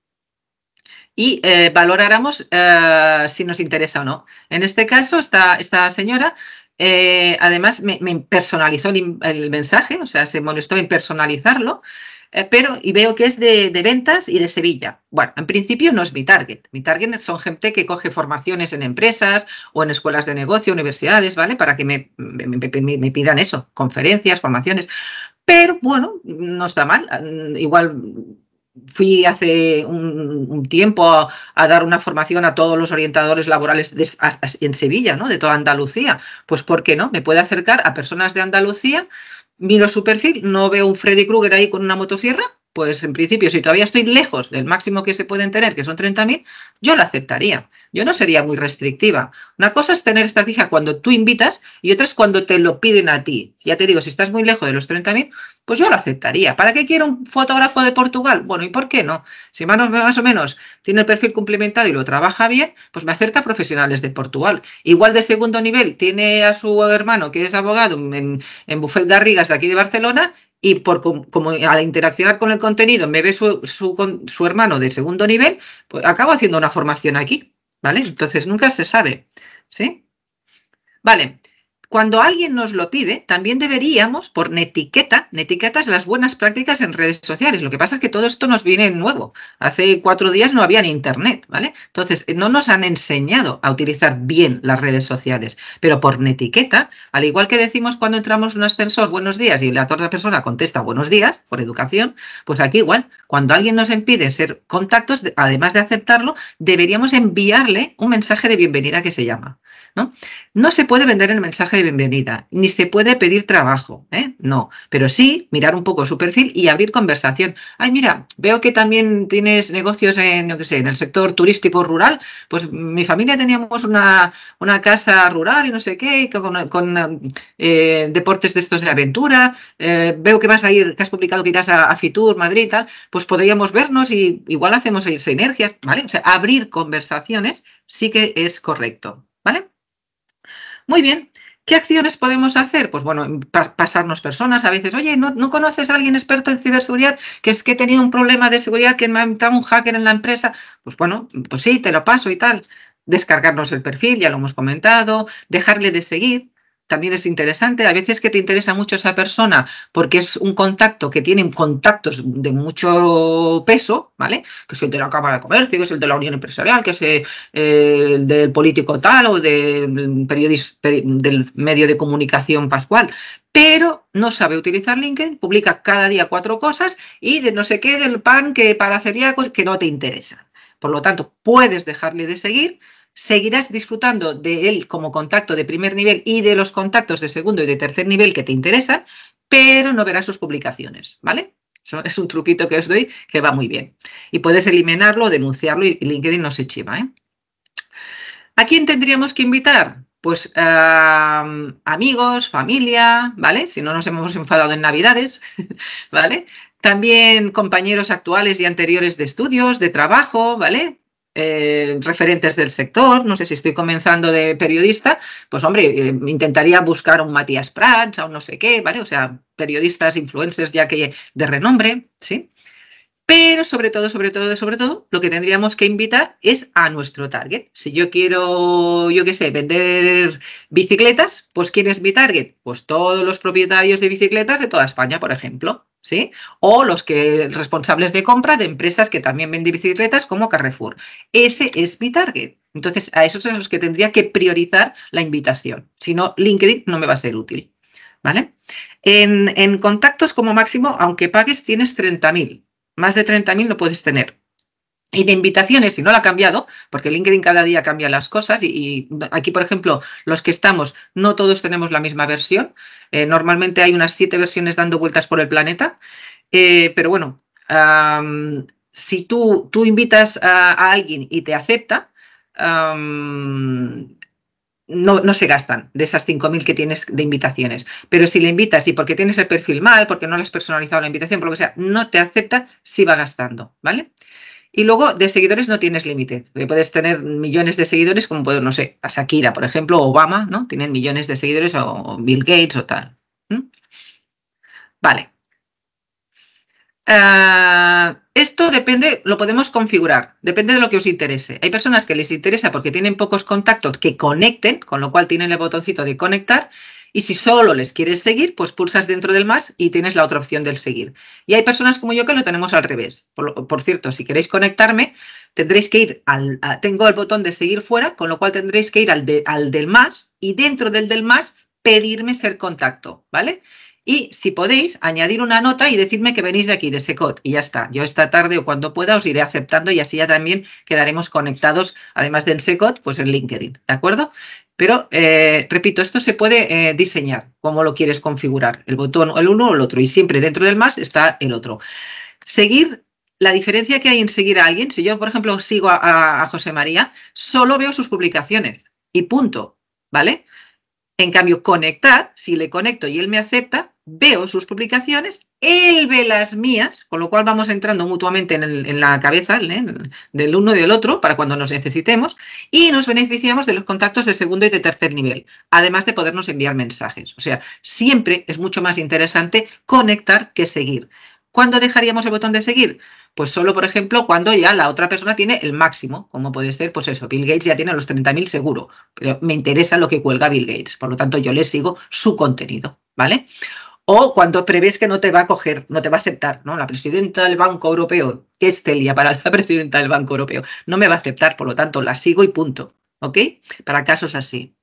Y eh, valoráramos eh, si nos interesa o no. En este caso, esta, esta señora eh, además, me, personalizó el, mensaje, o sea, se molestó en personalizarlo eh, pero y veo que es de, ventas y de Sevilla. Bueno, en principio no es mi target. Mi target son gente que coge formaciones en empresas o en escuelas de negocio, universidades, ¿vale? Para que me, pidan eso, conferencias, formaciones. Pero bueno, no está mal. Igual fui hace un, tiempo a, dar una formación a todos los orientadores laborales en Sevilla, ¿no? De toda Andalucía. Pues, ¿por qué no? Me puede acercar a personas de Andalucía miro su perfil, no veo un Freddy Krueger ahí con una motosierra, pues en principio, si todavía estoy lejos del máximo que se pueden tener, que son 30.000, yo lo aceptaría. Yo no sería muy restrictiva. Una cosa es tener estrategia cuando tú invitas y otra es cuando te lo piden a ti. Ya te digo, si estás muy lejos de los 30.000, pues yo lo aceptaría. ¿Para qué quiero un fotógrafo de Portugal? Bueno, ¿y por qué no? Si más o menos tiene el perfil complementado y lo trabaja bien, pues me acerca a profesionales de Portugal. Igual de segundo nivel tiene a su hermano, que es abogado en, en de Garrigas de aquí de Barcelona, y por como al interaccionar con el contenido me ve su, su, su hermano de segundo nivel, pues acabo haciendo una formación aquí, ¿vale? Entonces nunca se sabe, ¿sí? Vale, cuando alguien nos lo pide, también deberíamos, por netiqueta, netiquetas las buenas prácticas en redes sociales. Lo que pasa es que todo esto nos viene nuevo. Hace cuatro días no había Internet, ¿vale? Entonces, eh, no nos han enseñado a utilizar bien las redes sociales, pero por netiqueta, al igual que decimos cuando entramos un ascensor, buenos días, y la otra persona contesta buenos días, por educación, pues aquí igual, cuando alguien nos impide ser contactos, además de aceptarlo, deberíamos enviarle un mensaje de bienvenida que se llama, ¿no? No se puede vender el mensaje bienvenida, ni se puede pedir trabajo, ¿eh? no, pero sí mirar un poco su perfil y abrir conversación. Ay, mira, veo que también tienes negocios en, no sé, en el sector turístico rural, pues mi familia teníamos una, una casa rural y no sé qué, con, eh, deportes de estos de aventura, eh, veo que vas a ir, que has publicado que irás a, Fitur, Madrid y tal, pues podríamos vernos y igual hacemos sinergias, ¿vale? O sea, abrir conversaciones sí que es correcto, ¿vale? Muy bien, ¿Qué acciones podemos hacer? Pues bueno, pasarnos personas a veces, oye, ¿no, ¿no, conoces a alguien experto en ciberseguridad? Que es que tenía un problema de seguridad, que me ha entrado un hacker en la empresa. Pues bueno, pues sí, te lo paso y tal. Descargarnos el perfil, ya lo hemos comentado, dejarle de seguir también es interesante. A veces que te interesa mucho esa persona porque es un contacto que tiene contactos de mucho peso, ¿vale? Que es el de la Cámara de Comercio, que es el de la Unión Empresarial, que es eh, el, del político tal o mm, del medio de comunicación pascual. Pero no sabe utilizar LinkedIn, publica cada día cuatro cosas y de no sé qué del pan que para celíacos que no te interesa. Por lo tanto, puedes dejarle de seguir, seguirás disfrutando de él como contacto de primer nivel y de los contactos de segundo y de tercer nivel que te interesan, pero no verás sus publicaciones, ¿vale? Eso es un truquito que os doy que va muy bien. Y puedes eliminarlo, denunciarlo y LinkedIn no se chiva. ¿eh? ¿A quién tendríamos que invitar? Pues amigos, familia, ¿vale? Si no nos hemos enfadado en Navidades, ¿vale? También compañeros actuales y anteriores de estudios, de trabajo, ¿vale? Eh, referentes del sector, no sé si estoy comenzando de periodista, pues hombre, eh, intentaría buscar un Matías Prats, o no sé qué, ¿vale? O sea, periodistas, influencers ya que de renombre, ¿sí? Pero sobre todo, sobre todo, sobre todo, lo que tendríamos que invitar es a nuestro target. Si yo quiero, yo qué sé, vender bicicletas, pues ¿quién es mi target? Pues todos los propietarios de bicicletas de toda España, por ejemplo. ¿Sí? O los que responsables de compra de empresas que también venden bicicletas como Carrefour. Ese es mi target. Entonces, a esos son los que tendría que priorizar la invitación. Si no, LinkedIn no me va a ser útil. ¿Vale? En, en contactos como máximo, aunque pagues, tienes 30.000. Más de 30.000 lo puedes tener. Y de invitaciones, si no la ha cambiado, porque LinkedIn cada día cambia las cosas y, aquí, por ejemplo, los que estamos, no todos tenemos la misma versión. Eh, normalmente hay unas siete versiones dando vueltas por el planeta, eh, pero bueno, si tú, tú invitas a, alguien y te acepta, no, se gastan de esas 5.000 que tienes de invitaciones. Pero si le invitas y porque tienes el perfil mal, porque no le has personalizado la invitación, por lo que sea, no te acepta, sí va gastando, ¿vale? Y luego de seguidores no tienes límite. Puedes tener millones de seguidores, como puedo, no sé, a Shakira, por ejemplo, o Obama, ¿no? Tienen millones de seguidores, o Bill Gates o tal. Vale. Eh, esto depende, lo podemos configurar, depende de lo que os interese. Hay personas que les interesa porque tienen pocos contactos que conecten, con lo cual tienen el botoncito de conectar. Y si solo les quieres seguir, pues pulsas dentro del más y tienes la otra opción del seguir. Y hay personas como yo que lo tenemos al revés. Por, cierto, si queréis conectarme, tendréis que ir al... tengo el botón de seguir fuera, con lo cual tendréis que ir al, al del más y dentro del del más pedirme ser contacto, ¿vale? Y si podéis, añadir una nota y decirme que venís de aquí, de Secot, y ya está. Yo esta tarde o cuando pueda os iré aceptando y así ya también quedaremos conectados, además del Secot, pues en LinkedIn, ¿de acuerdo? Pero, eh, repito, esto se puede eh, diseñar, como lo quieres configurar, el botón, el uno o el otro, y siempre dentro del más está el otro. Seguir la diferencia que hay en seguir a alguien, si yo, por ejemplo, sigo a, a, José María, solo veo sus publicaciones y punto, ¿vale? En cambio, conectar, si le conecto y él me acepta, veo sus publicaciones, él ve las mías, con lo cual vamos entrando mutuamente en, la cabeza ¿eh? del uno y del otro para cuando nos necesitemos y nos beneficiamos de los contactos de segundo y de tercer nivel, además de podernos enviar mensajes. O sea, siempre es mucho más interesante conectar que seguir. ¿Cuándo dejaríamos el botón de seguir? Pues solo, por ejemplo, cuando ya la otra persona tiene el máximo, como puede ser, pues eso, Bill Gates ya tiene los 30.000 seguro, pero me interesa lo que cuelga Bill Gates, por lo tanto yo le sigo su contenido, ¿vale? O cuando prevés que no te va a coger, no te va a aceptar, ¿no? La presidenta del Banco Europeo, que es Celia para la presidenta del Banco Europeo, no me va a aceptar, por lo tanto la sigo y punto, ¿ok? Para casos así.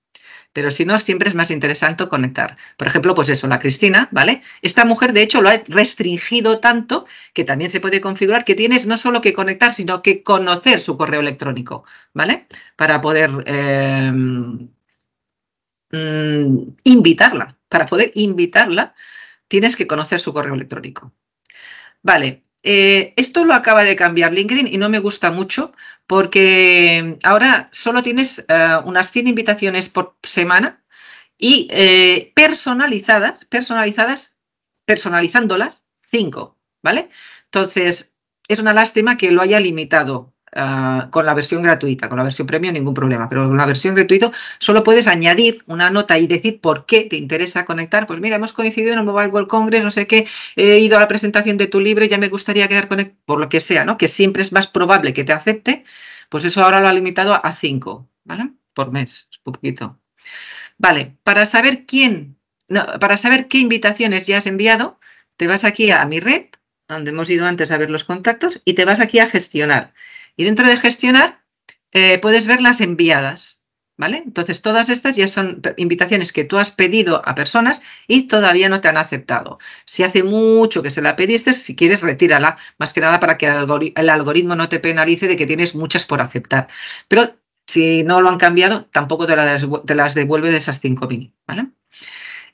Pero si no, siempre es más interesante conectar. Por ejemplo, pues eso, la Cristina, ¿vale? Esta mujer, de hecho, lo ha restringido tanto que también se puede configurar que tienes no solo que conectar, sino que conocer su correo electrónico, ¿vale? Para poder em, mm, invitarla. Para poder invitarla, tienes que conocer su correo electrónico. Vale, eh, esto lo acaba de cambiar LinkedIn y no me gusta mucho porque mm, ahora solo tienes eh, unas 100 invitaciones por semana y eh, personalizadas, personalizadas, personalizándolas, 5, ¿vale? Entonces, es una lástima que lo haya limitado Ah, con la versión gratuita, con la versión premium ningún problema, pero con la versión gratuita solo puedes añadir una nota y decir por qué te interesa conectar. Pues mira, hemos coincidido en el Mobile World Congress, no sé qué, he ido a la presentación de tu libro y ya me gustaría quedar conectado, por lo que sea, ¿no? Que siempre es más probable que te acepte, pues eso ahora lo ha limitado a 5, ¿vale? Por mes, es poquito. Vale, para saber quién, para saber qué invitaciones ya has enviado, te vas aquí a mi red, donde hemos ido antes a ver los contactos, y te vas aquí a gestionar. Y dentro de gestionar eh, puedes ver las enviadas, ¿vale? Entonces todas estas ya son invitaciones que tú has pedido a personas y todavía no te han aceptado. Si hace mucho que se la pediste, si quieres retírala, más que nada para que el, algoritmo no te penalice de que tienes muchas por aceptar. Pero si no lo han cambiado, tampoco te, las devuelve de esas 5.000, ¿vale?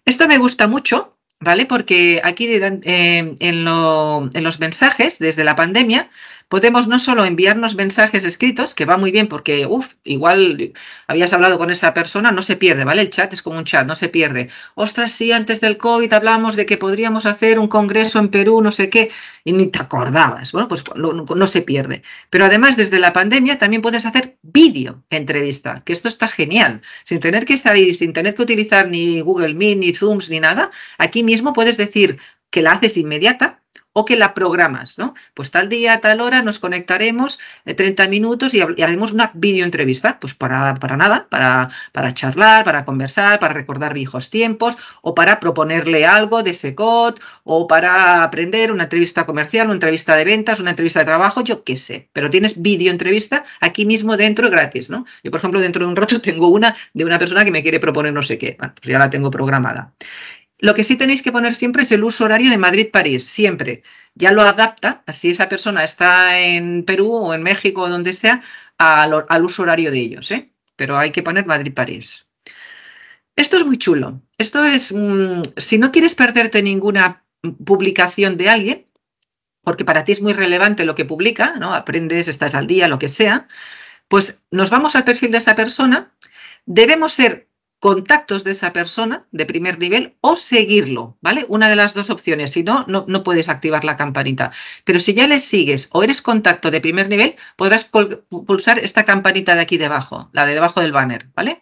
Esto me gusta mucho ¿vale? Porque aquí eh, en, los mensajes desde la pandemia podemos no solo enviarnos mensajes escritos, que va muy bien porque, uff, igual habías hablado con esa persona, no se pierde, ¿vale? El chat es como un chat, no se pierde. Ostras, sí, antes del COVID hablamos de que podríamos hacer un congreso en Perú, no sé qué, y ni te acordabas. Bueno, pues no, se pierde. Pero además, desde la pandemia también puedes hacer vídeo entrevista, que esto está genial, sin tener que salir, sin tener que utilizar ni Google Meet, ni Zooms, ni nada. Aquí mismo puedes decir que la haces inmediata o que la programas, ¿no? Pues tal día, tal hora nos conectaremos 30 eh, minutos y, haremos una videoentrevista, pues para, para nada, para, para, charlar, para conversar, para recordar viejos tiempos o para proponerle algo de SECOT o para aprender una entrevista comercial, una entrevista de ventas, una entrevista de trabajo, yo qué sé, pero tienes videoentrevista aquí mismo dentro gratis, ¿no? Yo, por ejemplo, dentro de un rato tengo una de una persona que me quiere proponer no sé qué, bueno, pues ya la tengo programada. Lo que sí tenéis que poner siempre es el uso horario de Madrid-París, siempre. Ya lo adapta, así esa persona está en Perú o en México o donde sea, al, uso horario de ellos, ¿eh? pero hay que poner Madrid-París. Esto es muy chulo. Esto es, mm, si no quieres perderte ninguna publicación de alguien, porque para ti es muy relevante lo que publica, ¿no? aprendes, estás al día, lo que sea, pues nos vamos al perfil de esa persona. Debemos ser contactos de esa persona de primer nivel o seguirlo, ¿vale? Una de las dos opciones, si no, no, puedes activar la campanita. Pero si ya le sigues o eres contacto de primer nivel, podrás pulsar esta campanita de aquí debajo, la de debajo del banner, ¿vale?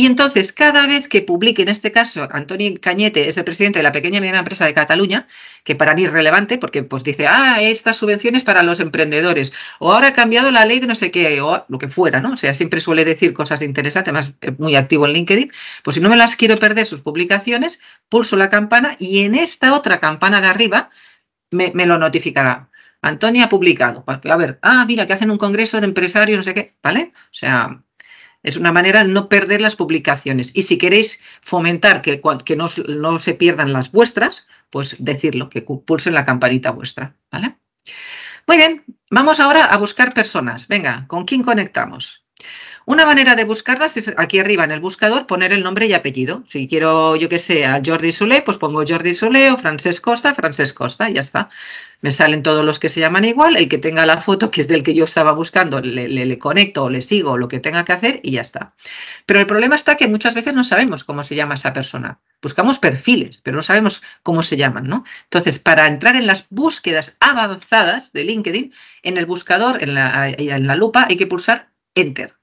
Y entonces, cada vez que publique, en este caso, Antonio Cañete es el presidente de la pequeña y mediana empresa de Cataluña, que para mí es relevante porque pues dice, ah, estas subvenciones para los emprendedores, o ahora ha cambiado la ley de no sé qué, o lo que fuera, ¿no? O sea, siempre suele decir cosas interesantes, además eh, muy activo en LinkedIn, pues si no me las quiero perder sus publicaciones, pulso la campana y en esta otra campana de arriba me, me lo notificará. Antonio ha publicado, pues, a ver, ah, mira, que hacen un congreso de empresarios, no sé qué, ¿vale? O sea, es una manera de no perder las publicaciones. Y si queréis fomentar que, no, se pierdan las vuestras, pues decirlo, que pulsen la campanita vuestra. ¿vale? Muy bien, vamos ahora a buscar personas. Venga, ¿con quién conectamos? Una manera de buscarlas es aquí arriba en el buscador poner el nombre y apellido. Si quiero, yo que sé, a Jordi Solé, pues pongo Jordi Sule o Francesc Costa, Francesc Costa, ya está. Me salen todos los que se llaman igual, el que tenga la foto, que es del que yo estaba buscando, le, le, conecto le sigo lo que tenga que hacer y ya está. Pero el problema está que muchas veces no sabemos cómo se llama esa persona. Buscamos perfiles, pero no sabemos cómo se llaman, ¿no? Entonces, para entrar en las búsquedas avanzadas de LinkedIn, en el buscador, en la, en la lupa, hay que pulsar Enter.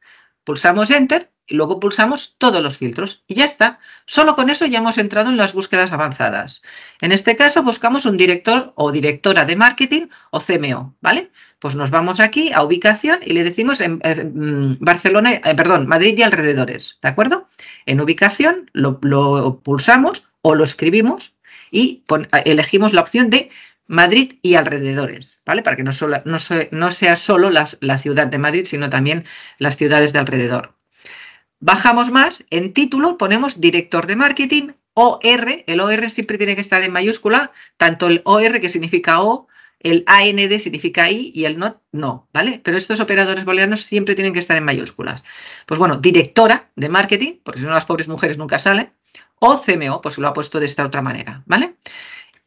Pulsamos Enter y luego pulsamos todos los filtros y ya está. Solo con eso ya hemos entrado en las búsquedas avanzadas. En este caso buscamos un director o directora de marketing o CMO, ¿vale? Pues nos vamos aquí a ubicación y le decimos en, eh, mm, Barcelona, eh, perdón, Madrid y alrededores, ¿de acuerdo? En ubicación lo, pulsamos o lo escribimos y elegimos la opción de Madrid y alrededores, ¿vale? Para que no, sea solo la, ciudad de Madrid, sino también las ciudades de alrededor. Bajamos más, en título ponemos director de marketing, OR, el OR siempre tiene que estar en mayúscula, tanto el OR que significa O, el AND significa I y el NOT no, ¿vale? Pero estos operadores booleanos siempre tienen que estar en mayúsculas. Pues bueno, directora de marketing, porque si no las pobres mujeres nunca salen, o CMO, pues lo ha puesto de esta otra manera, ¿vale?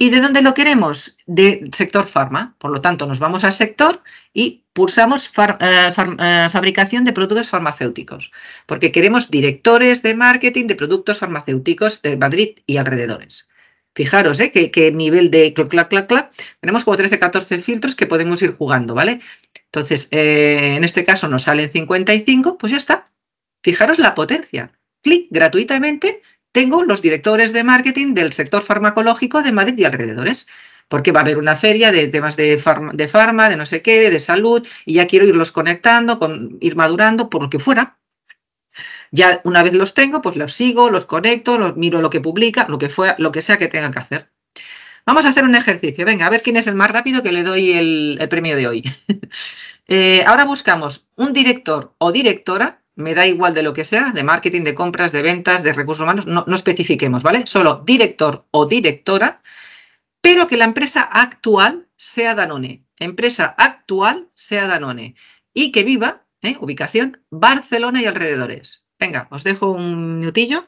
¿Y de dónde lo queremos? De sector farma. Por lo tanto, nos vamos al sector y pulsamos eh, eh, fabricación de productos farmacéuticos, porque queremos directores de marketing de productos farmacéuticos de Madrid y alrededores. Fijaros, ¿eh? ¿Qué, nivel de clac, clac, clac, Tenemos como 13, 14 filtros que podemos ir jugando, ¿vale? Entonces, eh, en este caso nos salen 55, pues ya está. Fijaros la potencia. Clic gratuitamente tengo los directores de marketing del sector farmacológico de Madrid y alrededores, porque va a haber una feria de temas de farma, de, de no sé qué, de salud, y ya quiero irlos conectando, con, ir madurando, por lo que fuera. Ya una vez los tengo, pues los sigo, los conecto, los miro lo que publica, lo que, fue, lo que sea que tengan que hacer. Vamos a hacer un ejercicio. Venga, a ver quién es el más rápido que le doy el, premio de hoy. Eh, ahora buscamos un director o directora me da igual de lo que sea, de marketing, de compras, de ventas, de recursos humanos, no, especifiquemos, ¿vale? Solo director o directora, pero que la empresa actual sea Danone. Empresa actual sea Danone. Y que viva, ¿eh? ubicación, Barcelona y alrededores. Venga, os dejo un minutillo.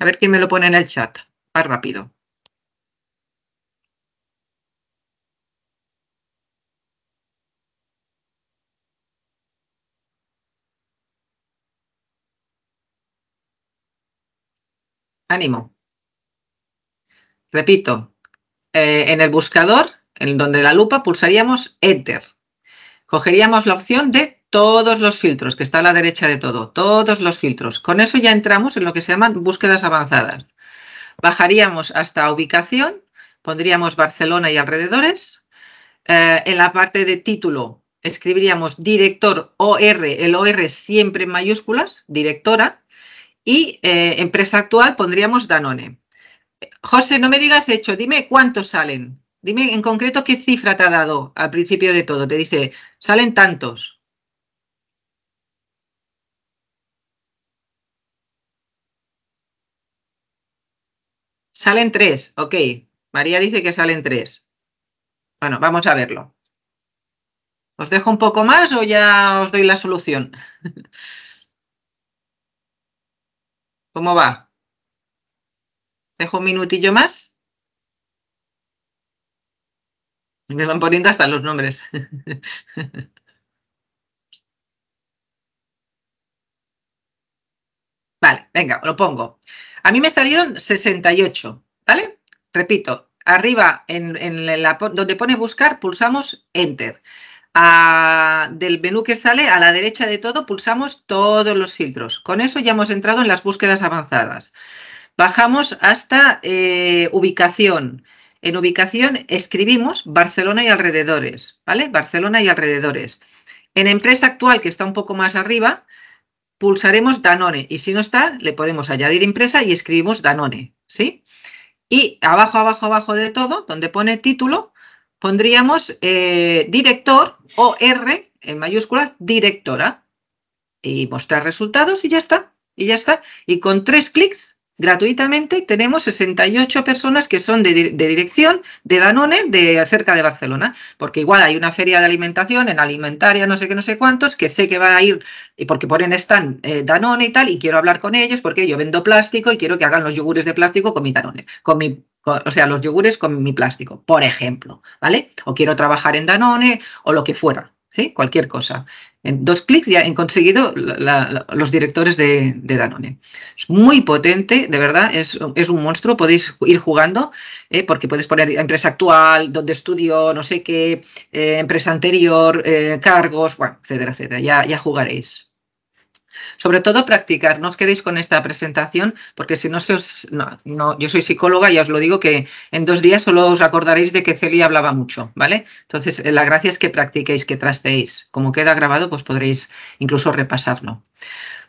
A ver quién me lo pone en el chat. Más rápido. Ánimo. Repito, eh, en el buscador, en donde la lupa, pulsaríamos Enter. Cogeríamos la opción de todos los filtros, que está a la derecha de todo, todos los filtros. Con eso ya entramos en lo que se llaman búsquedas avanzadas. Bajaríamos hasta ubicación, pondríamos Barcelona y alrededores. Eh, en la parte de título escribiríamos director OR, el OR siempre en mayúsculas, directora. Y eh, empresa actual pondríamos Danone. José, no me digas hecho, dime cuántos salen. Dime en concreto qué cifra te ha dado al principio de todo. Te dice, salen tantos. Salen tres, ok. María dice que salen tres. Bueno, vamos a verlo. ¿Os dejo un poco más o ya os doy la solución? ¿Cómo va? ¿Dejo un minutillo más? Me van poniendo hasta los nombres. Vale, venga, lo pongo. A mí me salieron 68, ¿vale? Repito, arriba en, donde pone buscar pulsamos Enter del menú que sale a la derecha de todo pulsamos todos los filtros. Con eso ya hemos entrado en las búsquedas avanzadas. Bajamos hasta eh, ubicación. En ubicación escribimos Barcelona y alrededores, ¿vale? Barcelona y alrededores. En empresa actual, que está un poco más arriba, pulsaremos Danone y si no está, le podemos añadir empresa y escribimos Danone, ¿sí? Y abajo, abajo, abajo de todo, donde pone título, pondríamos eh, director o R en mayúsculas, directora. Y mostrar resultados y ya está. Y ya está. Y con tres clics gratuitamente tenemos 68 personas que son de, dirección de Danone de cerca de Barcelona, porque igual hay una feria de alimentación en alimentaria, no sé qué, no sé cuántos, que sé que va a ir, y porque ponen están eh, Danone y tal, y quiero hablar con ellos porque yo vendo plástico y quiero que hagan los yogures de plástico con mi Danone, con mi o sea, los yogures con mi plástico, por ejemplo, ¿vale? O quiero trabajar en Danone o lo que fuera, ¿sí? Cualquier cosa. En dos clics ya he conseguido los directores de, Danone. Es muy potente, de verdad, es, un monstruo, podéis ir jugando, ¿eh? porque puedes poner empresa actual, donde estudio, no sé qué, eh, empresa anterior, eh, cargos, bueno, etcétera, etcétera. Ya, ya jugaréis. Sobre todo practicar, no os quedéis con esta presentación, porque si no se os... No, yo soy psicóloga y os lo digo que en dos días solo os acordaréis de que Celia hablaba mucho, ¿vale? Entonces, eh, la gracia es que practiquéis, que trasteéis Como queda grabado, pues podréis incluso repasarlo.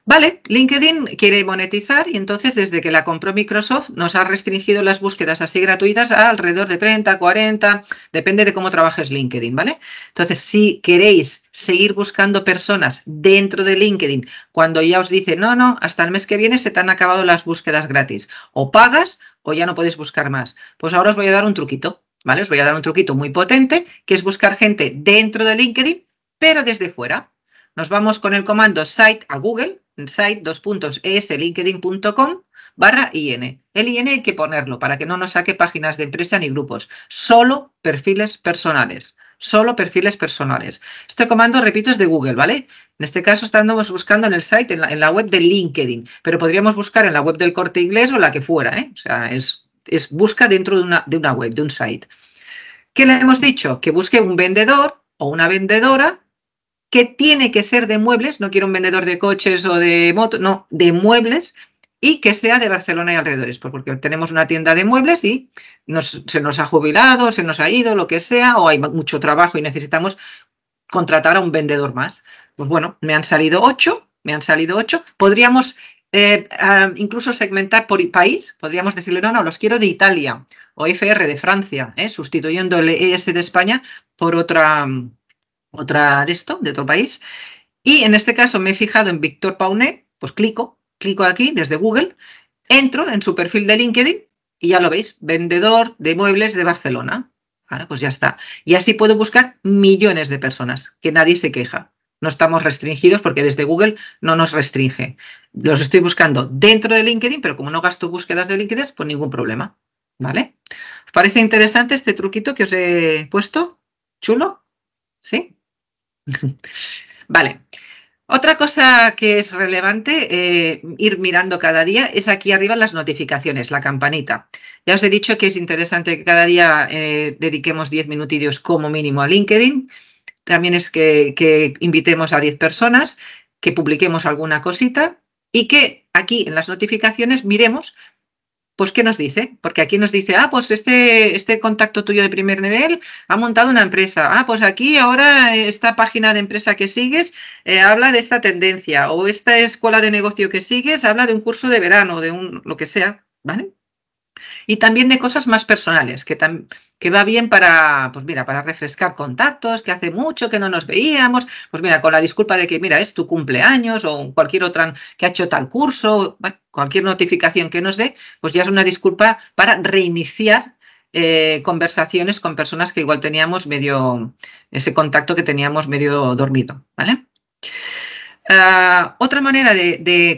Vale, LinkedIn quiere monetizar y entonces desde que la compró Microsoft nos ha restringido las búsquedas así gratuitas a alrededor de 30, 40, depende de cómo trabajes LinkedIn, ¿vale? Entonces, si queréis seguir buscando personas dentro de LinkedIn, cuando ya os dice, no, no, hasta el mes que viene se te han acabado las búsquedas gratis, o pagas o ya no podéis buscar más, pues ahora os voy a dar un truquito, ¿vale? Os voy a dar un truquito muy potente, que es buscar gente dentro de LinkedIn, pero desde fuera. Nos vamos con el comando site a Google, site dos linkedin.com barra IN. El IN hay que ponerlo para que no nos saque páginas de empresa ni grupos, solo perfiles personales. Solo perfiles personales. Este comando, repito, es de Google, ¿vale? En este caso estamos buscando en el site, en la, web de LinkedIn, pero podríamos buscar en la web del corte inglés o la que fuera, ¿eh? O sea, es, es busca dentro de una, de una web, de un site. ¿Qué le hemos dicho? Que busque un vendedor o una vendedora que tiene que ser de muebles, no quiero un vendedor de coches o de motos, no, de muebles, y que sea de Barcelona y alrededores, pues porque tenemos una tienda de muebles y se nos ha jubilado, se nos ha ido, lo que sea, o hay mucho trabajo y necesitamos contratar a un vendedor más. Pues bueno, me han salido ocho, me han salido ocho. Podríamos eh, ah, incluso segmentar por país, podríamos decirle, no, no, los quiero de Italia o FR de Francia, ¿eh? sustituyéndole sustituyendo el ES de España por otra otra de esto, de otro país. Y en este caso me he fijado en Víctor Paunet, pues clico, clico aquí desde Google, entro en su perfil de LinkedIn y ya lo veis, vendedor de muebles de Barcelona. Ahora pues ya está. Y así puedo buscar millones de personas, que nadie se queja. No estamos restringidos porque desde Google no nos restringe. Los estoy buscando dentro de LinkedIn, pero como no gasto búsquedas de LinkedIn, pues ningún problema. ¿Vale? ¿Os parece interesante este truquito que os he puesto? ¿Chulo? ¿Sí? vale. Otra cosa que es relevante eh, ir mirando cada día es aquí arriba las notificaciones, la campanita. Ya os he dicho que es interesante que cada día eh, dediquemos 10 minutillos como mínimo a LinkedIn. También es que, que invitemos a 10 personas, que publiquemos alguna cosita y que aquí en las notificaciones miremos pues ¿qué nos dice? Porque aquí nos dice, ah, pues este, este contacto tuyo de primer nivel ha montado una empresa. Ah, pues aquí ahora esta página de empresa que sigues eh, habla de esta tendencia o esta escuela de negocio que sigues habla de un curso de verano, de un lo que sea, ¿vale? Y también de cosas más personales, que, que va bien para, pues mira, para refrescar contactos, que hace mucho que no nos veíamos, pues mira, con la disculpa de que, mira, es tu cumpleaños o cualquier otra que ha hecho tal curso, cualquier notificación que nos dé, pues ya es una disculpa para reiniciar eh, conversaciones con personas que igual teníamos medio, ese contacto que teníamos medio dormido, ¿vale? Ah, otra manera de, de,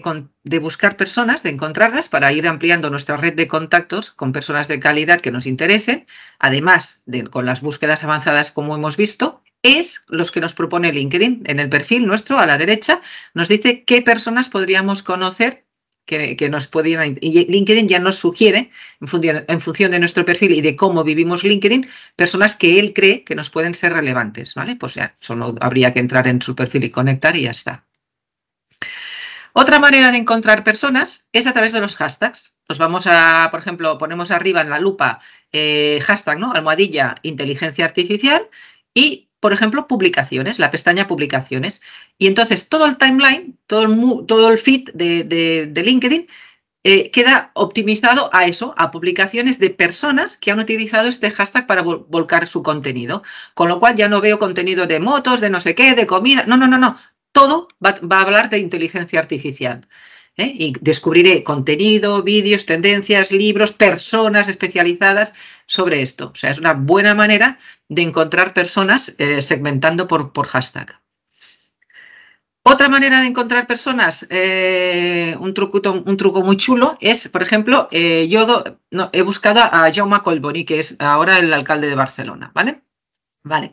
de buscar personas, de encontrarlas para ir ampliando nuestra red de contactos con personas de calidad que nos interesen, además de con las búsquedas avanzadas como hemos visto, es los que nos propone LinkedIn. En el perfil nuestro, a la derecha, nos dice qué personas podríamos conocer que, nos podrían... Y LinkedIn ya nos sugiere, en función, de nuestro perfil y de cómo vivimos LinkedIn, personas que él cree que nos pueden ser relevantes, ¿vale? Pues ya solo habría que entrar en su perfil y conectar y ya está. Otra manera de encontrar personas es a través de los hashtags. Nos vamos a, por ejemplo, ponemos arriba en la lupa eh, hashtag, ¿no? Almohadilla inteligencia artificial y, por ejemplo, publicaciones, la pestaña publicaciones. Y entonces todo el timeline, todo el, feed de, LinkedIn eh, queda optimizado a eso, a publicaciones de personas que han utilizado este hashtag para volcar su contenido. Con lo cual ya no veo contenido de motos, de no sé qué, de comida. No, no, no, no todo va, a hablar de inteligencia artificial. ¿eh? y descubriré contenido, vídeos, tendencias, libros, personas especializadas sobre esto. O sea, es una buena manera de encontrar personas eh, segmentando por, por, hashtag. Otra manera de encontrar personas, eh, un, truco, un truco muy chulo, es, por ejemplo, yo no, he buscado a Jaume Colboni, que es ahora el alcalde de Barcelona, ¿vale? Vale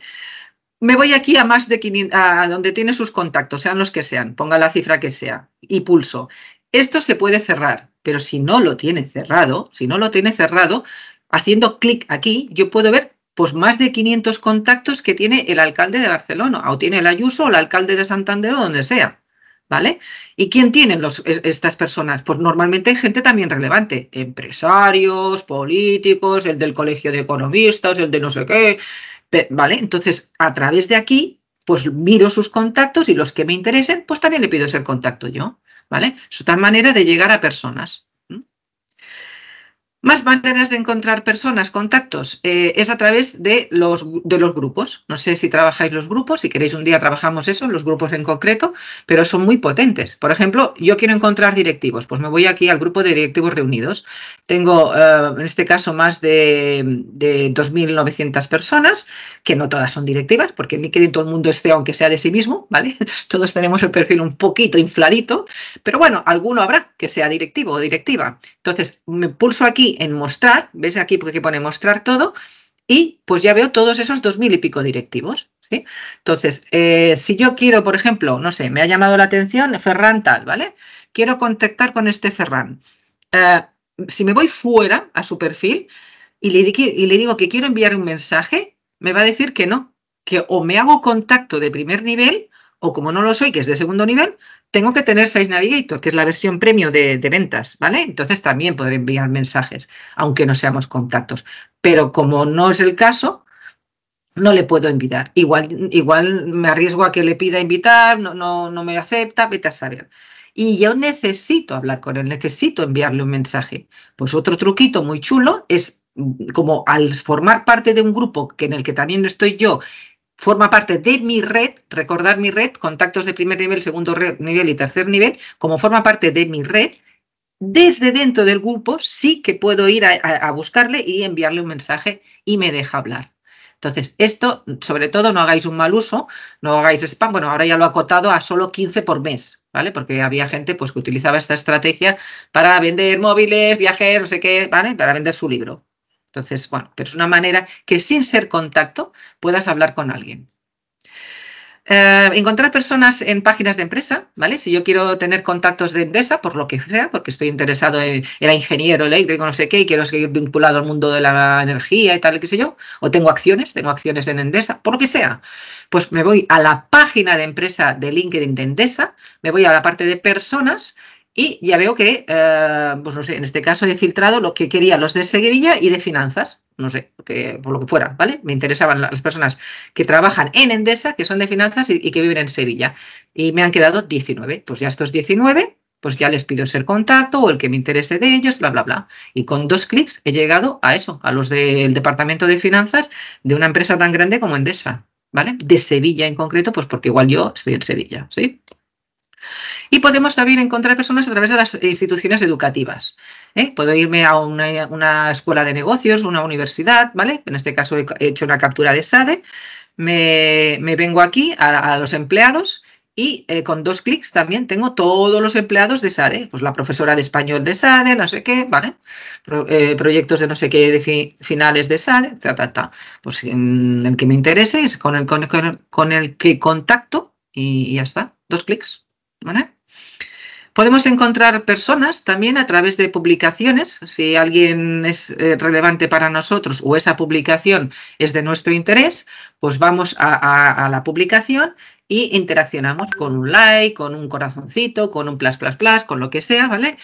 me voy aquí a más de 500, a donde tiene sus contactos, sean los que sean, ponga la cifra que sea y pulso. Esto se puede cerrar, pero si no lo tiene cerrado, si no lo tiene cerrado, haciendo clic aquí, yo puedo ver pues más de 500 contactos que tiene el alcalde de Barcelona, o tiene el Ayuso, o el alcalde de Santander, o donde sea. ¿Vale? ¿Y quién tienen los, estas personas? Pues normalmente hay gente también relevante, empresarios, políticos, el del colegio de economistas, el de no sé qué, ¿Vale? Entonces, a través de aquí, pues miro sus contactos y los que me interesen, pues también le pido ese contacto yo. ¿Vale? Es otra manera de llegar a personas. Más maneras de encontrar personas, contactos, eh, es a través de los, de los grupos. No sé si trabajáis los grupos, si queréis un día trabajamos eso, los grupos en concreto, pero son muy potentes. Por ejemplo, yo quiero encontrar directivos, pues me voy aquí al grupo de directivos reunidos. Tengo, eh, en este caso, más de, 2.900 personas, que no todas son directivas, porque en LinkedIn todo el mundo es aunque sea de sí mismo, ¿vale? Todos tenemos el perfil un poquito infladito, pero bueno, alguno habrá que sea directivo o directiva. Entonces, me pulso aquí en mostrar, ves aquí porque pone mostrar todo, y pues ya veo todos esos dos mil y pico directivos. Entonces, eh, si yo quiero, por ejemplo, no sé, me ha llamado la atención Ferran tal, ¿vale? Quiero contactar con este Ferran. Eh, si me voy fuera a su perfil y le, y le digo que quiero enviar un mensaje, me va a decir que no, que o me hago contacto de primer nivel o como no lo soy, que es de segundo nivel, tengo que tener Sales Navigator, que es la versión premio de, ventas, ¿vale? Entonces también podré enviar mensajes, aunque no seamos contactos. Pero como no es el caso, no le puedo invitar. Igual, igual me arriesgo a que le pida invitar, no, no, me acepta, vete a saber. Y yo necesito hablar con él, necesito enviarle un mensaje. Pues otro truquito muy chulo es mm, como al formar parte de un grupo que en el que también estoy yo Forma parte de mi red, recordar mi red, contactos de primer nivel, segundo nivel y tercer nivel, como forma parte de mi red, desde dentro del grupo sí que puedo ir a, buscarle y enviarle un mensaje y me deja hablar. Entonces, esto, sobre todo, no hagáis un mal uso, no hagáis spam. Bueno, ahora ya lo he acotado a solo 15 por mes, ¿vale? Porque había gente pues, que utilizaba esta estrategia para vender móviles, viajes, no sé qué, ¿vale? Para vender su libro. Entonces, bueno, pero es una manera que sin ser contacto puedas hablar con alguien. Eh, encontrar personas en páginas de empresa, ¿vale? Si yo quiero tener contactos de Endesa, por lo que sea, porque estoy interesado en, el ingeniero eléctrico, no sé qué, y quiero seguir vinculado al mundo de la energía y tal, qué sé yo, o tengo acciones, tengo acciones en Endesa, por lo que sea, pues me voy a la página de empresa de LinkedIn de Endesa, me voy a la parte de personas y ya veo que, eh, pues no sé, en este caso he filtrado lo que quería los de Sevilla y de finanzas, no sé, por lo que fuera, ¿vale? Me interesaban las personas que trabajan en Endesa, que son de finanzas y, y que viven en Sevilla. Y me han quedado 19. Pues ya estos 19 pues ya les pido ser contacto o el que me interese de ellos, bla, bla, bla. Y con dos clics he llegado a eso, a los del departamento de finanzas de una empresa tan grande como Endesa, ¿vale? De Sevilla en concreto, pues porque igual yo estoy en Sevilla, ¿sí? Y podemos también encontrar personas a través de las instituciones educativas. ¿eh? Puedo irme a una, escuela de negocios, una universidad, ¿vale? En este caso he hecho una captura de SADE. Me, vengo aquí a, los empleados y eh, con dos clics también tengo todos los empleados de SADE, pues la profesora de español de SADE, no sé qué, ¿vale? Eh, proyectos de no sé qué finales de SADE, ta, ta, ta. Pues en el que me interese es con el, con, el, que contacto y ya está, dos clics. Podemos encontrar personas también a través de publicaciones, si alguien es eh, relevante para nosotros o esa publicación es de nuestro interés, pues vamos a, la publicación y interaccionamos con un like, con un corazoncito, con un plus plas, plas, con lo que sea, ¿vale?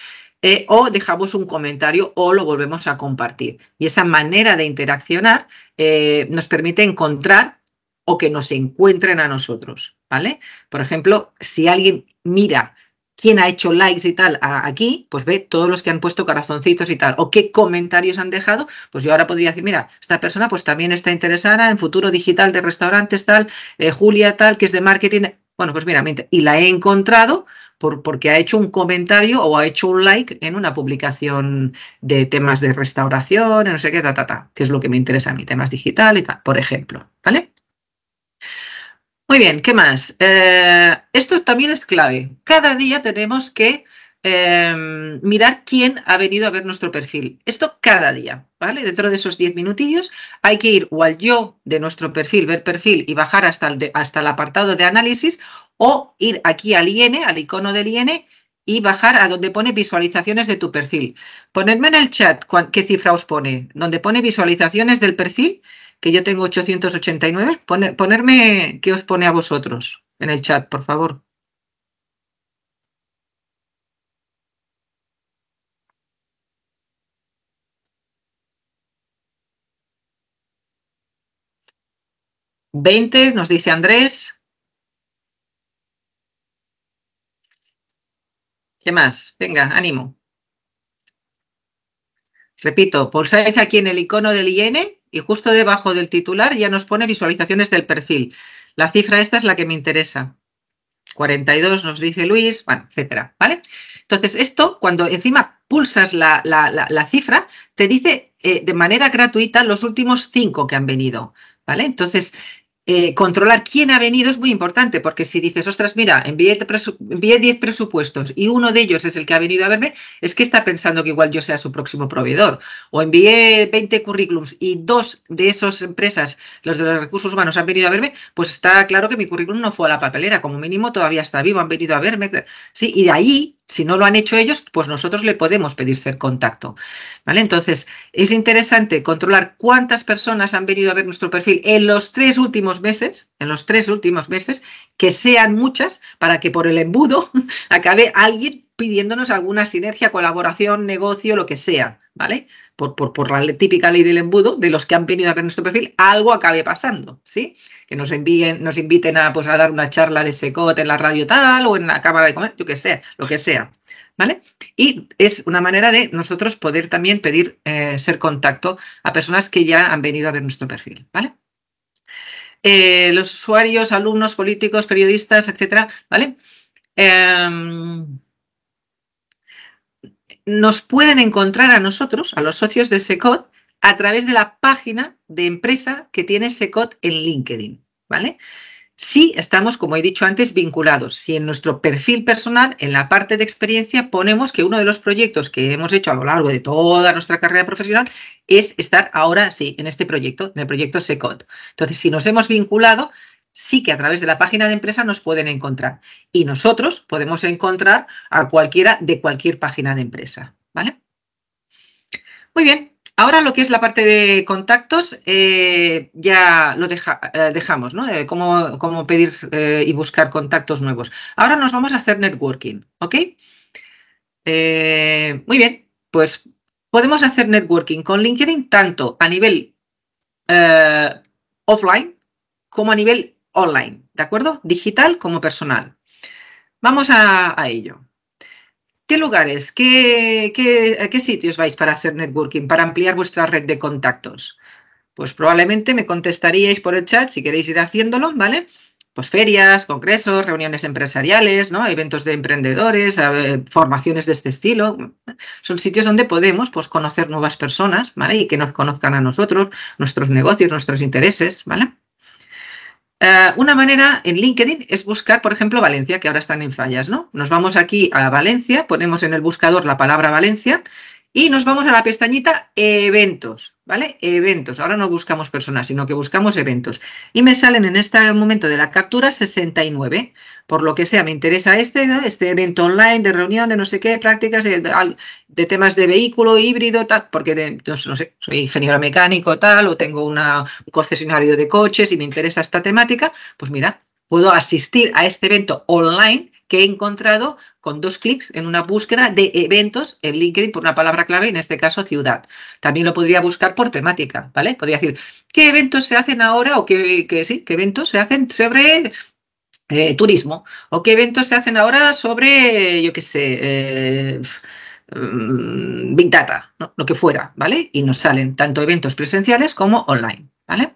Eh, o dejamos un comentario o lo volvemos a compartir. Y esa manera de interaccionar eh, nos permite encontrar o que nos encuentren a nosotros. ¿vale? Por ejemplo, si alguien mira quién ha hecho likes y tal aquí, pues ve todos los que han puesto corazoncitos y tal, o qué comentarios han dejado, pues yo ahora podría decir, mira, esta persona pues también está interesada en futuro digital de restaurantes, tal, eh, Julia, tal, que es de marketing. Bueno, pues mira, y la he encontrado por, porque ha hecho un comentario o ha hecho un like en una publicación de temas de restauración, no sé qué, ta, ta, ta, que es lo que me interesa a mí, temas digital y tal, por ejemplo, ¿vale? Muy bien, ¿qué más? Eh, esto también es clave. Cada día tenemos que em, mirar quién ha venido a ver nuestro perfil. Esto cada día, ¿vale? Dentro de esos 10 minutillos hay que ir o al yo de nuestro perfil, ver perfil y bajar hasta el, hasta el apartado de análisis o ir aquí al IN, al icono del IN y bajar a donde pone visualizaciones de tu perfil. Ponedme en el chat qué cifra os pone, donde pone visualizaciones del perfil que yo tengo 889. ponerme qué os pone a vosotros en el chat, por favor. 20, nos dice Andrés. ¿Qué más? Venga, ánimo. Repito, pulsáis aquí en el icono del IN y justo debajo del titular ya nos pone visualizaciones del perfil. La cifra esta es la que me interesa. 42 nos dice Luis, bueno, etcétera, ¿vale? Entonces, esto, cuando encima pulsas la, cifra, te dice eh, de manera gratuita los últimos cinco que han venido, ¿vale? Entonces, eh, controlar quién ha venido es muy importante, porque si dices, ostras, mira, envié 10 presupuestos y uno de ellos es el que ha venido a verme, es que está pensando que igual yo sea su próximo proveedor. O envié 20 currículums y dos de esas empresas, los de los recursos humanos, han venido a verme, pues está claro que mi currículum no fue a la papelera, como mínimo todavía está vivo, han venido a verme. Sí, y de ahí si no lo han hecho ellos, pues nosotros le podemos pedir ser contacto. ¿vale? Entonces, es interesante controlar cuántas personas han venido a ver nuestro perfil en los tres últimos meses, en los tres últimos meses, que sean muchas, para que por el embudo acabe alguien pidiéndonos alguna sinergia, colaboración, negocio, lo que sea, ¿vale? Por, por, por, la típica ley del embudo, de los que han venido a ver nuestro perfil, algo acabe pasando, ¿sí? Que nos envíen, nos inviten a, pues, a dar una charla de secot en la radio tal o en la cámara de comer, yo que sea, lo que sea, ¿vale? Y es una manera de nosotros poder también pedir eh, ser contacto a personas que ya han venido a ver nuestro perfil, ¿vale? Eh, los usuarios, alumnos, políticos, periodistas, etcétera, ¿vale? Em, nos pueden encontrar a nosotros, a los socios de SECOT, a través de la página de empresa que tiene SECOT en LinkedIn, ¿vale? Sí estamos, como he dicho antes, vinculados. Si en nuestro perfil personal, en la parte de experiencia, ponemos que uno de los proyectos que hemos hecho a lo largo de toda nuestra carrera profesional es estar ahora, sí, en este proyecto, en el proyecto SECOT. Entonces, si nos hemos vinculado, sí que a través de la página de empresa nos pueden encontrar y nosotros podemos encontrar a cualquiera de cualquier página de empresa, ¿vale? Muy bien, ahora lo que es la parte de contactos eh, ya lo eh, dejamos, ¿no? Eh, cómo, pedir y buscar contactos nuevos. Ahora nos vamos a hacer networking, ¿ok? muy bien, pues podemos hacer networking con LinkedIn tanto a nivel offline como a nivel online, ¿de acuerdo? Digital como personal. Vamos a, ello. ¿Qué lugares, qué, sitios vais para hacer networking, para ampliar vuestra red de contactos? Pues probablemente me contestaríais por el chat si queréis ir haciéndolo, ¿vale? Pues ferias, congresos, reuniones empresariales, ¿no? eventos de emprendedores, eh, formaciones de este estilo. Son sitios donde podemos pues, conocer nuevas personas ¿vale? y que nos conozcan a nosotros, nuestros negocios, nuestros intereses. ¿vale? Eh, una manera en LinkedIn es buscar, por ejemplo, Valencia, que ahora están en fallas, ¿no? Nos vamos aquí a Valencia, ponemos en el buscador la palabra Valencia y nos vamos a la pestañita eventos, ¿vale? Eventos. Ahora no buscamos personas, sino que buscamos eventos. Y me salen en este momento de la captura 69. Por lo que sea, me interesa este, este evento online, de reunión, de no sé qué, prácticas, de, temas de vehículo, híbrido, tal, porque yo no, sé, soy ingeniero mecánico, tal, o tengo una, un concesionario de coches y me interesa esta temática, pues mira, puedo asistir a este evento online que he encontrado con dos clics en una búsqueda de eventos en LinkedIn por una palabra clave, en este caso ciudad. También lo podría buscar por temática, ¿vale? Podría decir, ¿qué eventos se hacen ahora o qué, sí, qué eventos se hacen sobre eh, turismo? ¿O qué eventos se hacen ahora sobre, yo qué sé, eh, mm, Big Data, lo que fuera, ¿vale? Y nos salen tanto eventos presenciales como online, ¿vale?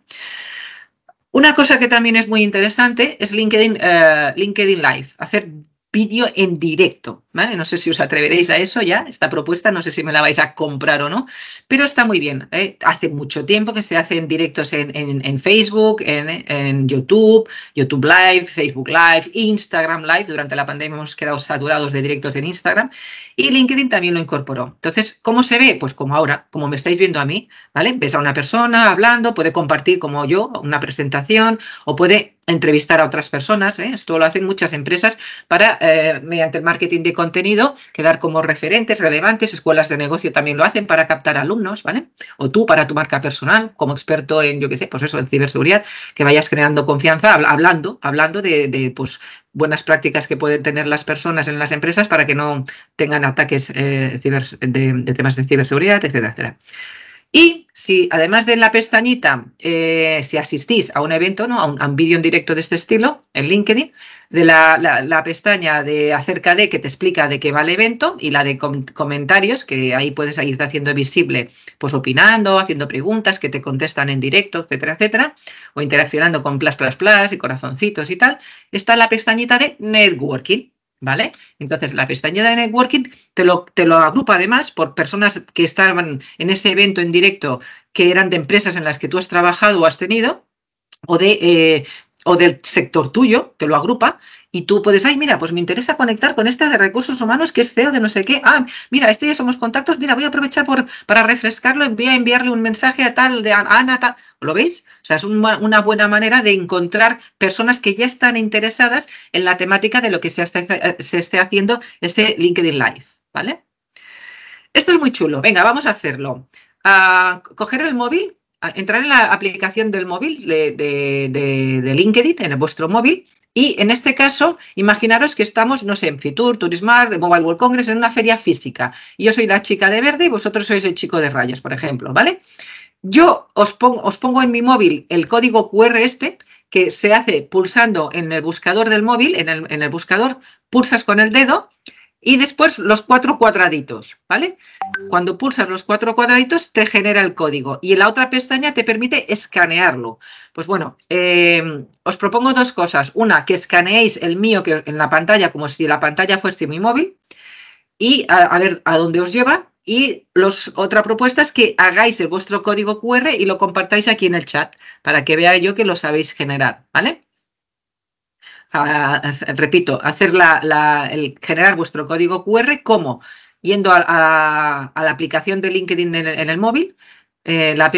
Una cosa que también es muy interesante es LinkedIn, eh, LinkedIn Live, hacer vídeo en directo. No sé si os atreveréis a eso ya, esta propuesta, no sé si me la vais a comprar o no, pero está muy bien. ¿eh? Hace mucho tiempo que se hacen directos en, Facebook, en, YouTube, YouTube Live, Facebook Live, Instagram Live. Durante la pandemia hemos quedado saturados de directos en Instagram y LinkedIn también lo incorporó. Entonces, ¿cómo se ve? Pues como ahora, como me estáis viendo a mí, ¿vale? Ves a una persona hablando, puede compartir como yo una presentación o puede entrevistar a otras personas. ¿eh? Esto lo hacen muchas empresas para, eh, mediante el marketing de contenido, quedar como referentes relevantes, escuelas de negocio también lo hacen para captar alumnos, ¿vale? O tú para tu marca personal, como experto en, yo qué sé, pues eso, en ciberseguridad, que vayas creando confianza hablando, hablando de, pues, buenas prácticas que pueden tener las personas en las empresas para que no tengan ataques eh, de, temas de ciberseguridad, etcétera, etcétera. Y si además de la pestañita, eh, si asistís a un evento, ¿no? a un, vídeo en directo de este estilo, en LinkedIn, de la, pestaña de acerca de que te explica de qué va el evento y la de comentarios, que ahí puedes seguir haciendo visible, pues opinando, haciendo preguntas que te contestan en directo, etcétera, etcétera, o interaccionando con plas, plas, plas y corazoncitos y tal, está la pestañita de networking. ¿vale? Entonces, la pestaña de networking te lo, te lo agrupa además por personas que estaban en ese evento en directo, que eran de empresas en las que tú has trabajado o has tenido, o de eh, o del sector tuyo, te lo agrupa, y tú puedes, ay, mira, pues me interesa conectar con este de recursos humanos que es CEO de no sé qué, ah, mira, este ya somos contactos, mira, voy a aprovechar por, para refrescarlo, voy a enviarle un mensaje a tal, de Ana, ¿lo veis? O sea, es una buena manera de encontrar personas que ya están interesadas en la temática de lo que se, se esté haciendo este LinkedIn Live, ¿vale? Esto es muy chulo, venga, vamos a hacerlo. Ah, coger el móvil, entrar en la aplicación del móvil de, LinkedIn, en vuestro móvil, y en este caso, imaginaros que estamos, no sé, en Fitur, Turismar, Mobile World Congress, en una feria física. Yo soy la chica de verde y vosotros sois el chico de rayos, por ejemplo, ¿vale? Yo os pongo, os pongo en mi móvil el código QR este, que se hace pulsando en el buscador del móvil, en el, en el buscador pulsas con el dedo y después los cuatro cuadraditos, ¿vale? Cuando pulsas los cuatro cuadraditos te genera el código y en la otra pestaña te permite escanearlo. Pues bueno, em, os propongo dos cosas. Una, que escaneéis el mío que en la pantalla como si la pantalla fuese mi móvil y a, ver a dónde os lleva. Y los, otra propuesta es que hagáis el vuestro código QR y lo compartáis aquí en el chat para que vea yo que lo sabéis generar, ¿vale? repito, hacer la, el, generar vuestro código QR, como Yendo a, la aplicación de LinkedIn en el, móvil, eh, la app,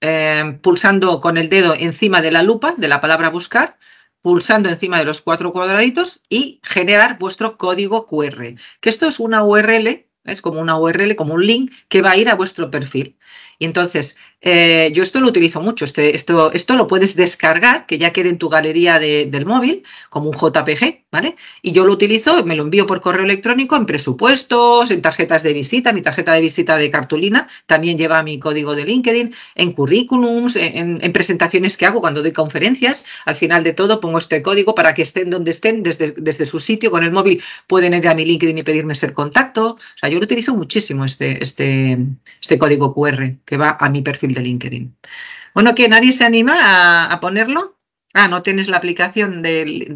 eh, pulsando con el dedo encima de la lupa de la palabra buscar, pulsando encima de los cuatro cuadraditos y generar vuestro código QR. Que esto es una URL, es como una URL, como un link que va a ir a vuestro perfil. Y entonces, eh, yo esto lo utilizo mucho. Este, esto, esto lo puedes descargar, que ya quede en tu galería del móvil, como un JPG, ¿vale? Y yo lo utilizo, me lo envío por correo electrónico en presupuestos, en tarjetas de visita. Mi tarjeta de visita de cartulina también lleva mi código de LinkedIn, en currículums, en, presentaciones que hago cuando doy conferencias. Al final de todo pongo este código para que estén donde estén, desde, desde su sitio, con el móvil pueden ir a mi LinkedIn y pedirme ser contacto. O sea, yo lo utilizo muchísimo este, este, este código QR que va a mi perfil de LinkedIn. Bueno, que nadie se anima a, ponerlo. Ah, no tienes la aplicación de,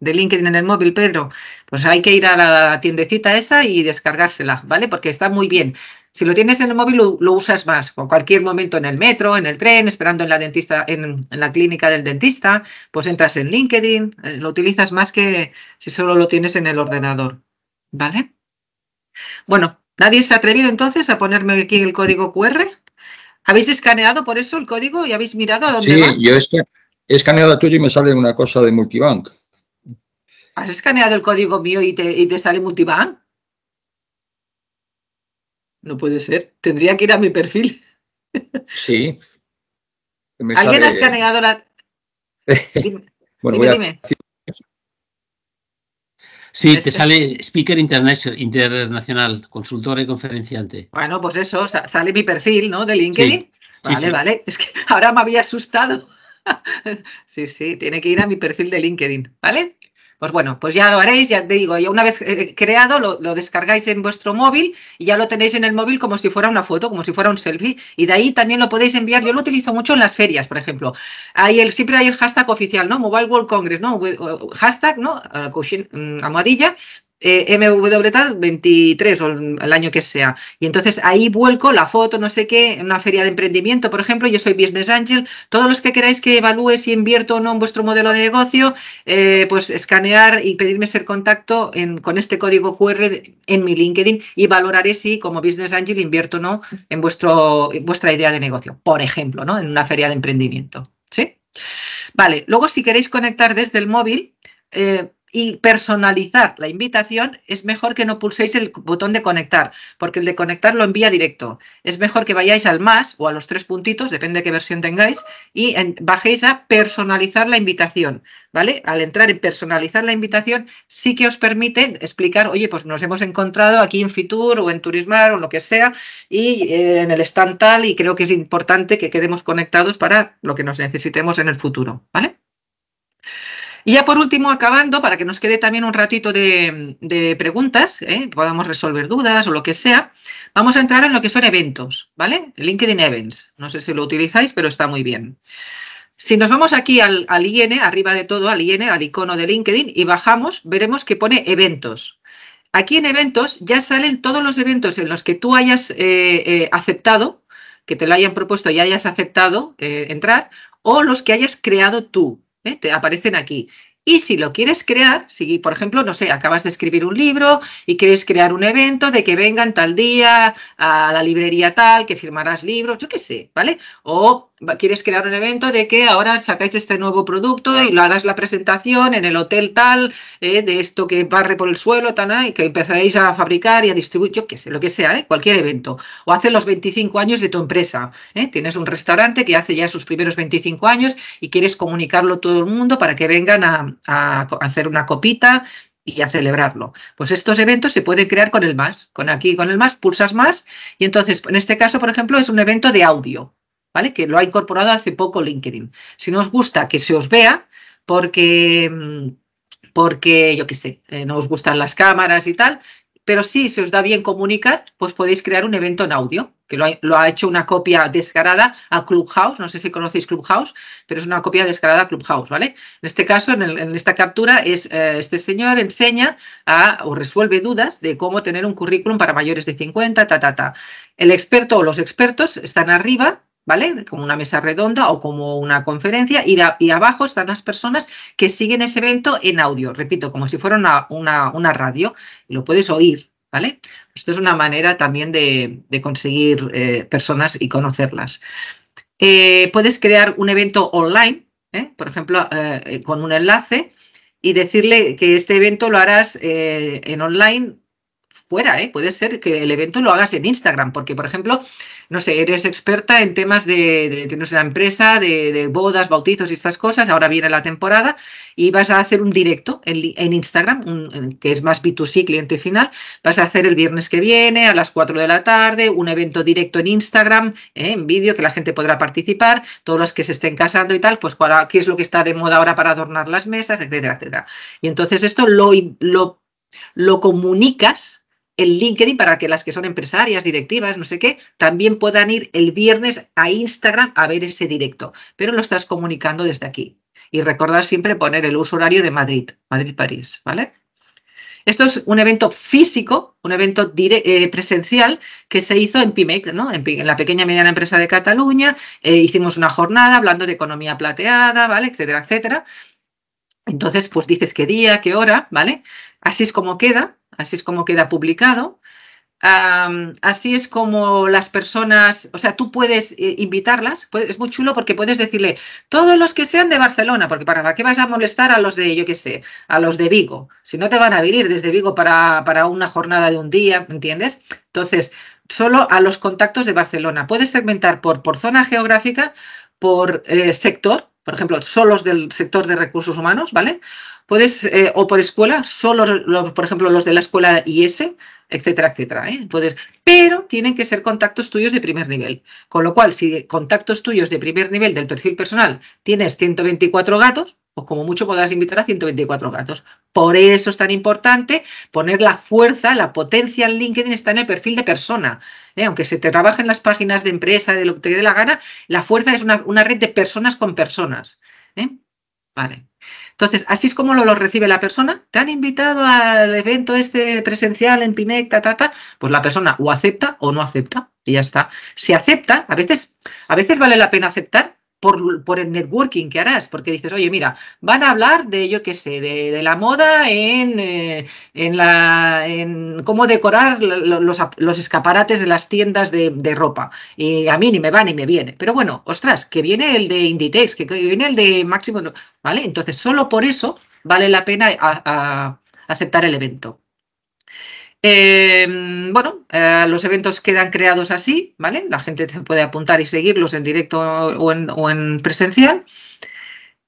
de, LinkedIn en el móvil, Pedro. Pues hay que ir a la tiendecita esa y descargársela, ¿vale? Porque está muy bien. Si lo tienes en el móvil, lo, usas más. O cualquier momento en el metro, en el tren, esperando en la dentista, en, en la clínica del dentista, pues entras en LinkedIn, eh, lo utilizas más que si solo lo tienes en el ordenador. ¿Vale? Bueno, ¿Nadie se ha atrevido entonces a ponerme aquí el código QR? ¿Habéis escaneado por eso el código y habéis mirado a dónde va? Sí, yo he escaneado tuyo y me sale una cosa de multibank. ¿Has escaneado el código mío y te, sale multibank? No puede ser. Tendría que ir a mi perfil. Sí. ¿Alguien ha escaneado la...? bueno, dime, voy dime. Sí, te este. sale speaker internacional, consultor y conferenciante. Bueno, pues eso, sale mi perfil, ¿no? De LinkedIn. Vale, vale. Es que ahora me había asustado. sí, sí, tiene que ir a mi perfil de LinkedIn, ¿vale? Pues bueno, pues ya lo haréis, ya te digo, ya una vez eh, creado lo, descargáis en vuestro móvil y ya lo tenéis en el móvil como si fuera una foto, como si fuera un selfie y de ahí también lo podéis enviar. Yo lo utilizo mucho en las ferias, por ejemplo. Ahí el, siempre hay el hashtag oficial, ¿no? Mobile World Congress, ¿no? Hashtag, ¿no? Mm, almohadilla, eh, MW tal, 23 o el año que sea. Y entonces ahí vuelco la foto, no sé qué, en una feria de emprendimiento, por ejemplo, yo soy Business Angel. Todos los que queráis que evalúe si invierto o no en vuestro modelo de negocio, eh, pues escanear y pedirme ser contacto con este código QR en mi LinkedIn y valoraré si como Business Angel invierto o no en, vuestro, vuestra idea de negocio, por ejemplo, ¿no? en una feria de emprendimiento. ¿sí? Vale, luego si queréis conectar desde el móvil, eh, y personalizar la invitación, es mejor que no pulséis el botón de conectar, porque el de conectar lo envía directo. Es mejor que vayáis al más o a los tres puntitos, depende de qué versión tengáis, y bajéis a personalizar la invitación, ¿vale? Al entrar en personalizar la invitación, sí que os permite explicar, oye, pues nos hemos encontrado aquí en Fitur o en Turismar o lo que sea, y eh, en el stand tal, y creo que es importante que quedemos conectados para lo que nos necesitemos en el futuro, ¿vale? Y ya por último, acabando, para que nos quede también un ratito de, preguntas, ¿eh? podamos resolver dudas o lo que sea, vamos a entrar en lo que son eventos, ¿vale? LinkedIn Events. No sé si lo utilizáis, pero está muy bien. Si nos vamos aquí al, al IN, arriba de todo, al IN, al icono de LinkedIn, y bajamos, veremos que pone eventos. Aquí en eventos ya salen todos los eventos en los que tú hayas eh, eh, aceptado, que te lo hayan propuesto y hayas aceptado entrar, o los que hayas creado tú. ¿eh? te aparecen aquí. Y si lo quieres crear, si por ejemplo, no sé, acabas de escribir un libro y quieres crear un evento de que vengan tal día a la librería tal, que firmarás libros, yo qué sé, ¿vale? O quieres crear un evento de que ahora sacáis este nuevo producto y lo harás la presentación en el hotel tal, eh, de esto que barre por el suelo, tan, ah, y que empezaréis a fabricar y a distribuir, yo qué sé, lo que sea, ¿eh? cualquier evento. O hace los 25 años de tu empresa. ¿eh? tienes un restaurante que hace ya sus primeros 25 años y quieres comunicarlo a todo el mundo para que vengan a, a hacer una copita y a celebrarlo. Pues estos eventos se pueden crear con el más, con aquí, con el más, pulsas más y entonces, en este caso, por ejemplo, es un evento de audio, que lo ha incorporado hace poco LinkedIn. Si no os gusta que se os vea, porque, mm, porque yo qué sé, eh, no os gustan las cámaras y tal, pero sí, se os da bien comunicar, pues podéis crear un evento en audio, que lo ha, hecho una copia descarada a Clubhouse, no sé si conocéis Clubhouse, pero es una copia descarada a Clubhouse, ¿vale? En este caso, en, esta captura, es eh, este señor enseña o resuelve dudas de cómo tener un currículum para mayores de 50, ta, ta, ta. El experto o los expertos están arriba ¿vale? Como una mesa redonda o como una conferencia, y, abajo están las personas que siguen ese evento en audio, repito, como si fuera una, radio, y lo puedes oír, ¿vale? Esto es una manera también de, conseguir eh, personas y conocerlas. Eh, puedes crear un evento online, ¿eh? por ejemplo, con un enlace, y decirle que este evento lo harás en online fuera, ¿eh? Puede ser que el evento lo hagas en Instagram, porque, por ejemplo, no sé, eres experta en temas de, de, la empresa, de, bodas, bautizos y estas cosas, ahora viene la temporada y vas a hacer un directo en, Instagram, que es más B2C, cliente final, vas a hacer el viernes que viene a las 4 de la tarde, un evento directo en Instagram, ¿eh? en vídeo, que la gente podrá participar, todos los que se estén casando y tal, pues cuál, qué es lo que está de moda ahora para adornar las mesas, etcétera, etcétera. Y entonces esto lo, lo, lo comunicas el LinkedIn para que las que son empresarias, directivas, no sé qué, también puedan ir el viernes a Instagram a ver ese directo, pero lo estás comunicando desde aquí. Y recordar siempre poner el uso horario de Madrid, Madrid-París, ¿vale? Esto es un evento físico, un evento eh, presencial que se hizo en PIMEC, ¿no? en, la pequeña y mediana empresa de Cataluña. Eh, hicimos una jornada hablando de economía plateada, ¿vale? etcétera, etcétera. Entonces, pues dices qué día, qué hora, ¿vale? Así es como queda, así es como queda publicado. así es como las personas, o sea, tú puedes eh, invitarlas, es muy chulo porque puedes decirle, todos los que sean de Barcelona, porque para qué vas a molestar a los de, yo qué sé, a los de Vigo, si no te van a venir desde Vigo para, una jornada de un día, ¿entiendes? Entonces, solo a los contactos de Barcelona. Puedes segmentar por, por zona geográfica, por eh, sector, por ejemplo, los del sector de recursos humanos, ¿vale? Puedes, eh, o por escuela, solo, por ejemplo, los de la escuela IS, etcétera, etcétera. ¿eh? pero tienen que ser contactos tuyos de primer nivel. Con lo cual, si contactos tuyos de primer nivel del perfil personal tienes 124 gatos, pues como mucho podrás invitar a 124 gatos. Por eso es tan importante poner la fuerza, la potencia en LinkedIn está en el perfil de persona. ¿eh? Aunque se te trabaje en las páginas de empresa, de lo que te dé la gana, la fuerza es una, red de personas con personas. ¿eh? Vale. Entonces, así es como lo, recibe la persona. Te han invitado al evento este presencial en Pinec, ta, ta, ta. Pues la persona o acepta o no acepta y ya está. Si acepta, a veces, a veces vale la pena aceptar por, el networking que harás, porque dices, oye, mira, van a hablar de, yo qué sé, de, la moda en, eh, en, la, en cómo decorar los, escaparates de las tiendas de, ropa. Y a mí ni me van ni me viene. Pero bueno, ostras, que viene el de Inditex, que, viene el de Máximo, ¿vale? Entonces, solo por eso vale la pena aceptar el evento. Em, bueno, eh, los eventos quedan creados así, ¿vale? La gente puede apuntar y seguirlos en directo o en, presencial.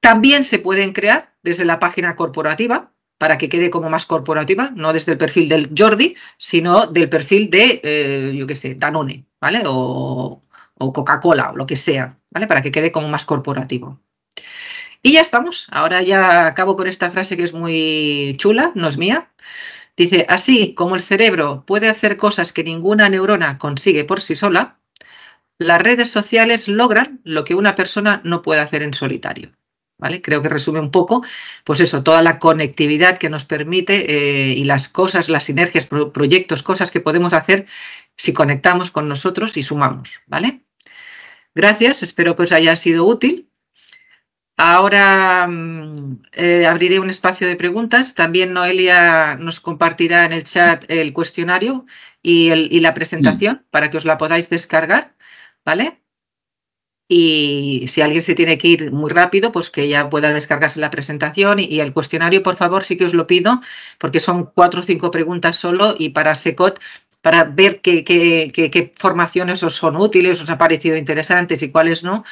También se pueden crear desde la página corporativa, para que quede como más corporativa, no desde el perfil del Jordi, sino del perfil de, eh, yo qué sé, Danone, ¿vale? O, o Coca-Cola o lo que sea, ¿vale? Para que quede como más corporativo. Y ya estamos. Ahora ya acabo con esta frase que es muy chula, no es mía. Dice, así como el cerebro puede hacer cosas que ninguna neurona consigue por sí sola, las redes sociales logran lo que una persona no puede hacer en solitario. ¿Vale? Creo que resume un poco, pues eso, toda la conectividad que nos permite eh, y las cosas, las sinergias, proyectos, cosas que podemos hacer si conectamos con nosotros y sumamos, ¿vale? Gracias, espero que os haya sido útil Ahora mm, eh, abriré un espacio de preguntas. También Noelia nos compartirá en el chat el cuestionario y, la presentación mm. para que os la podáis descargar, ¿vale? Y si alguien se tiene que ir muy rápido, pues que ya pueda descargarse la presentación y, el cuestionario, por favor, sí que os lo pido, porque son cuatro o cinco preguntas solo y para SECOT para ver qué, formaciones os son útiles, os ha parecido interesantes y cuáles no.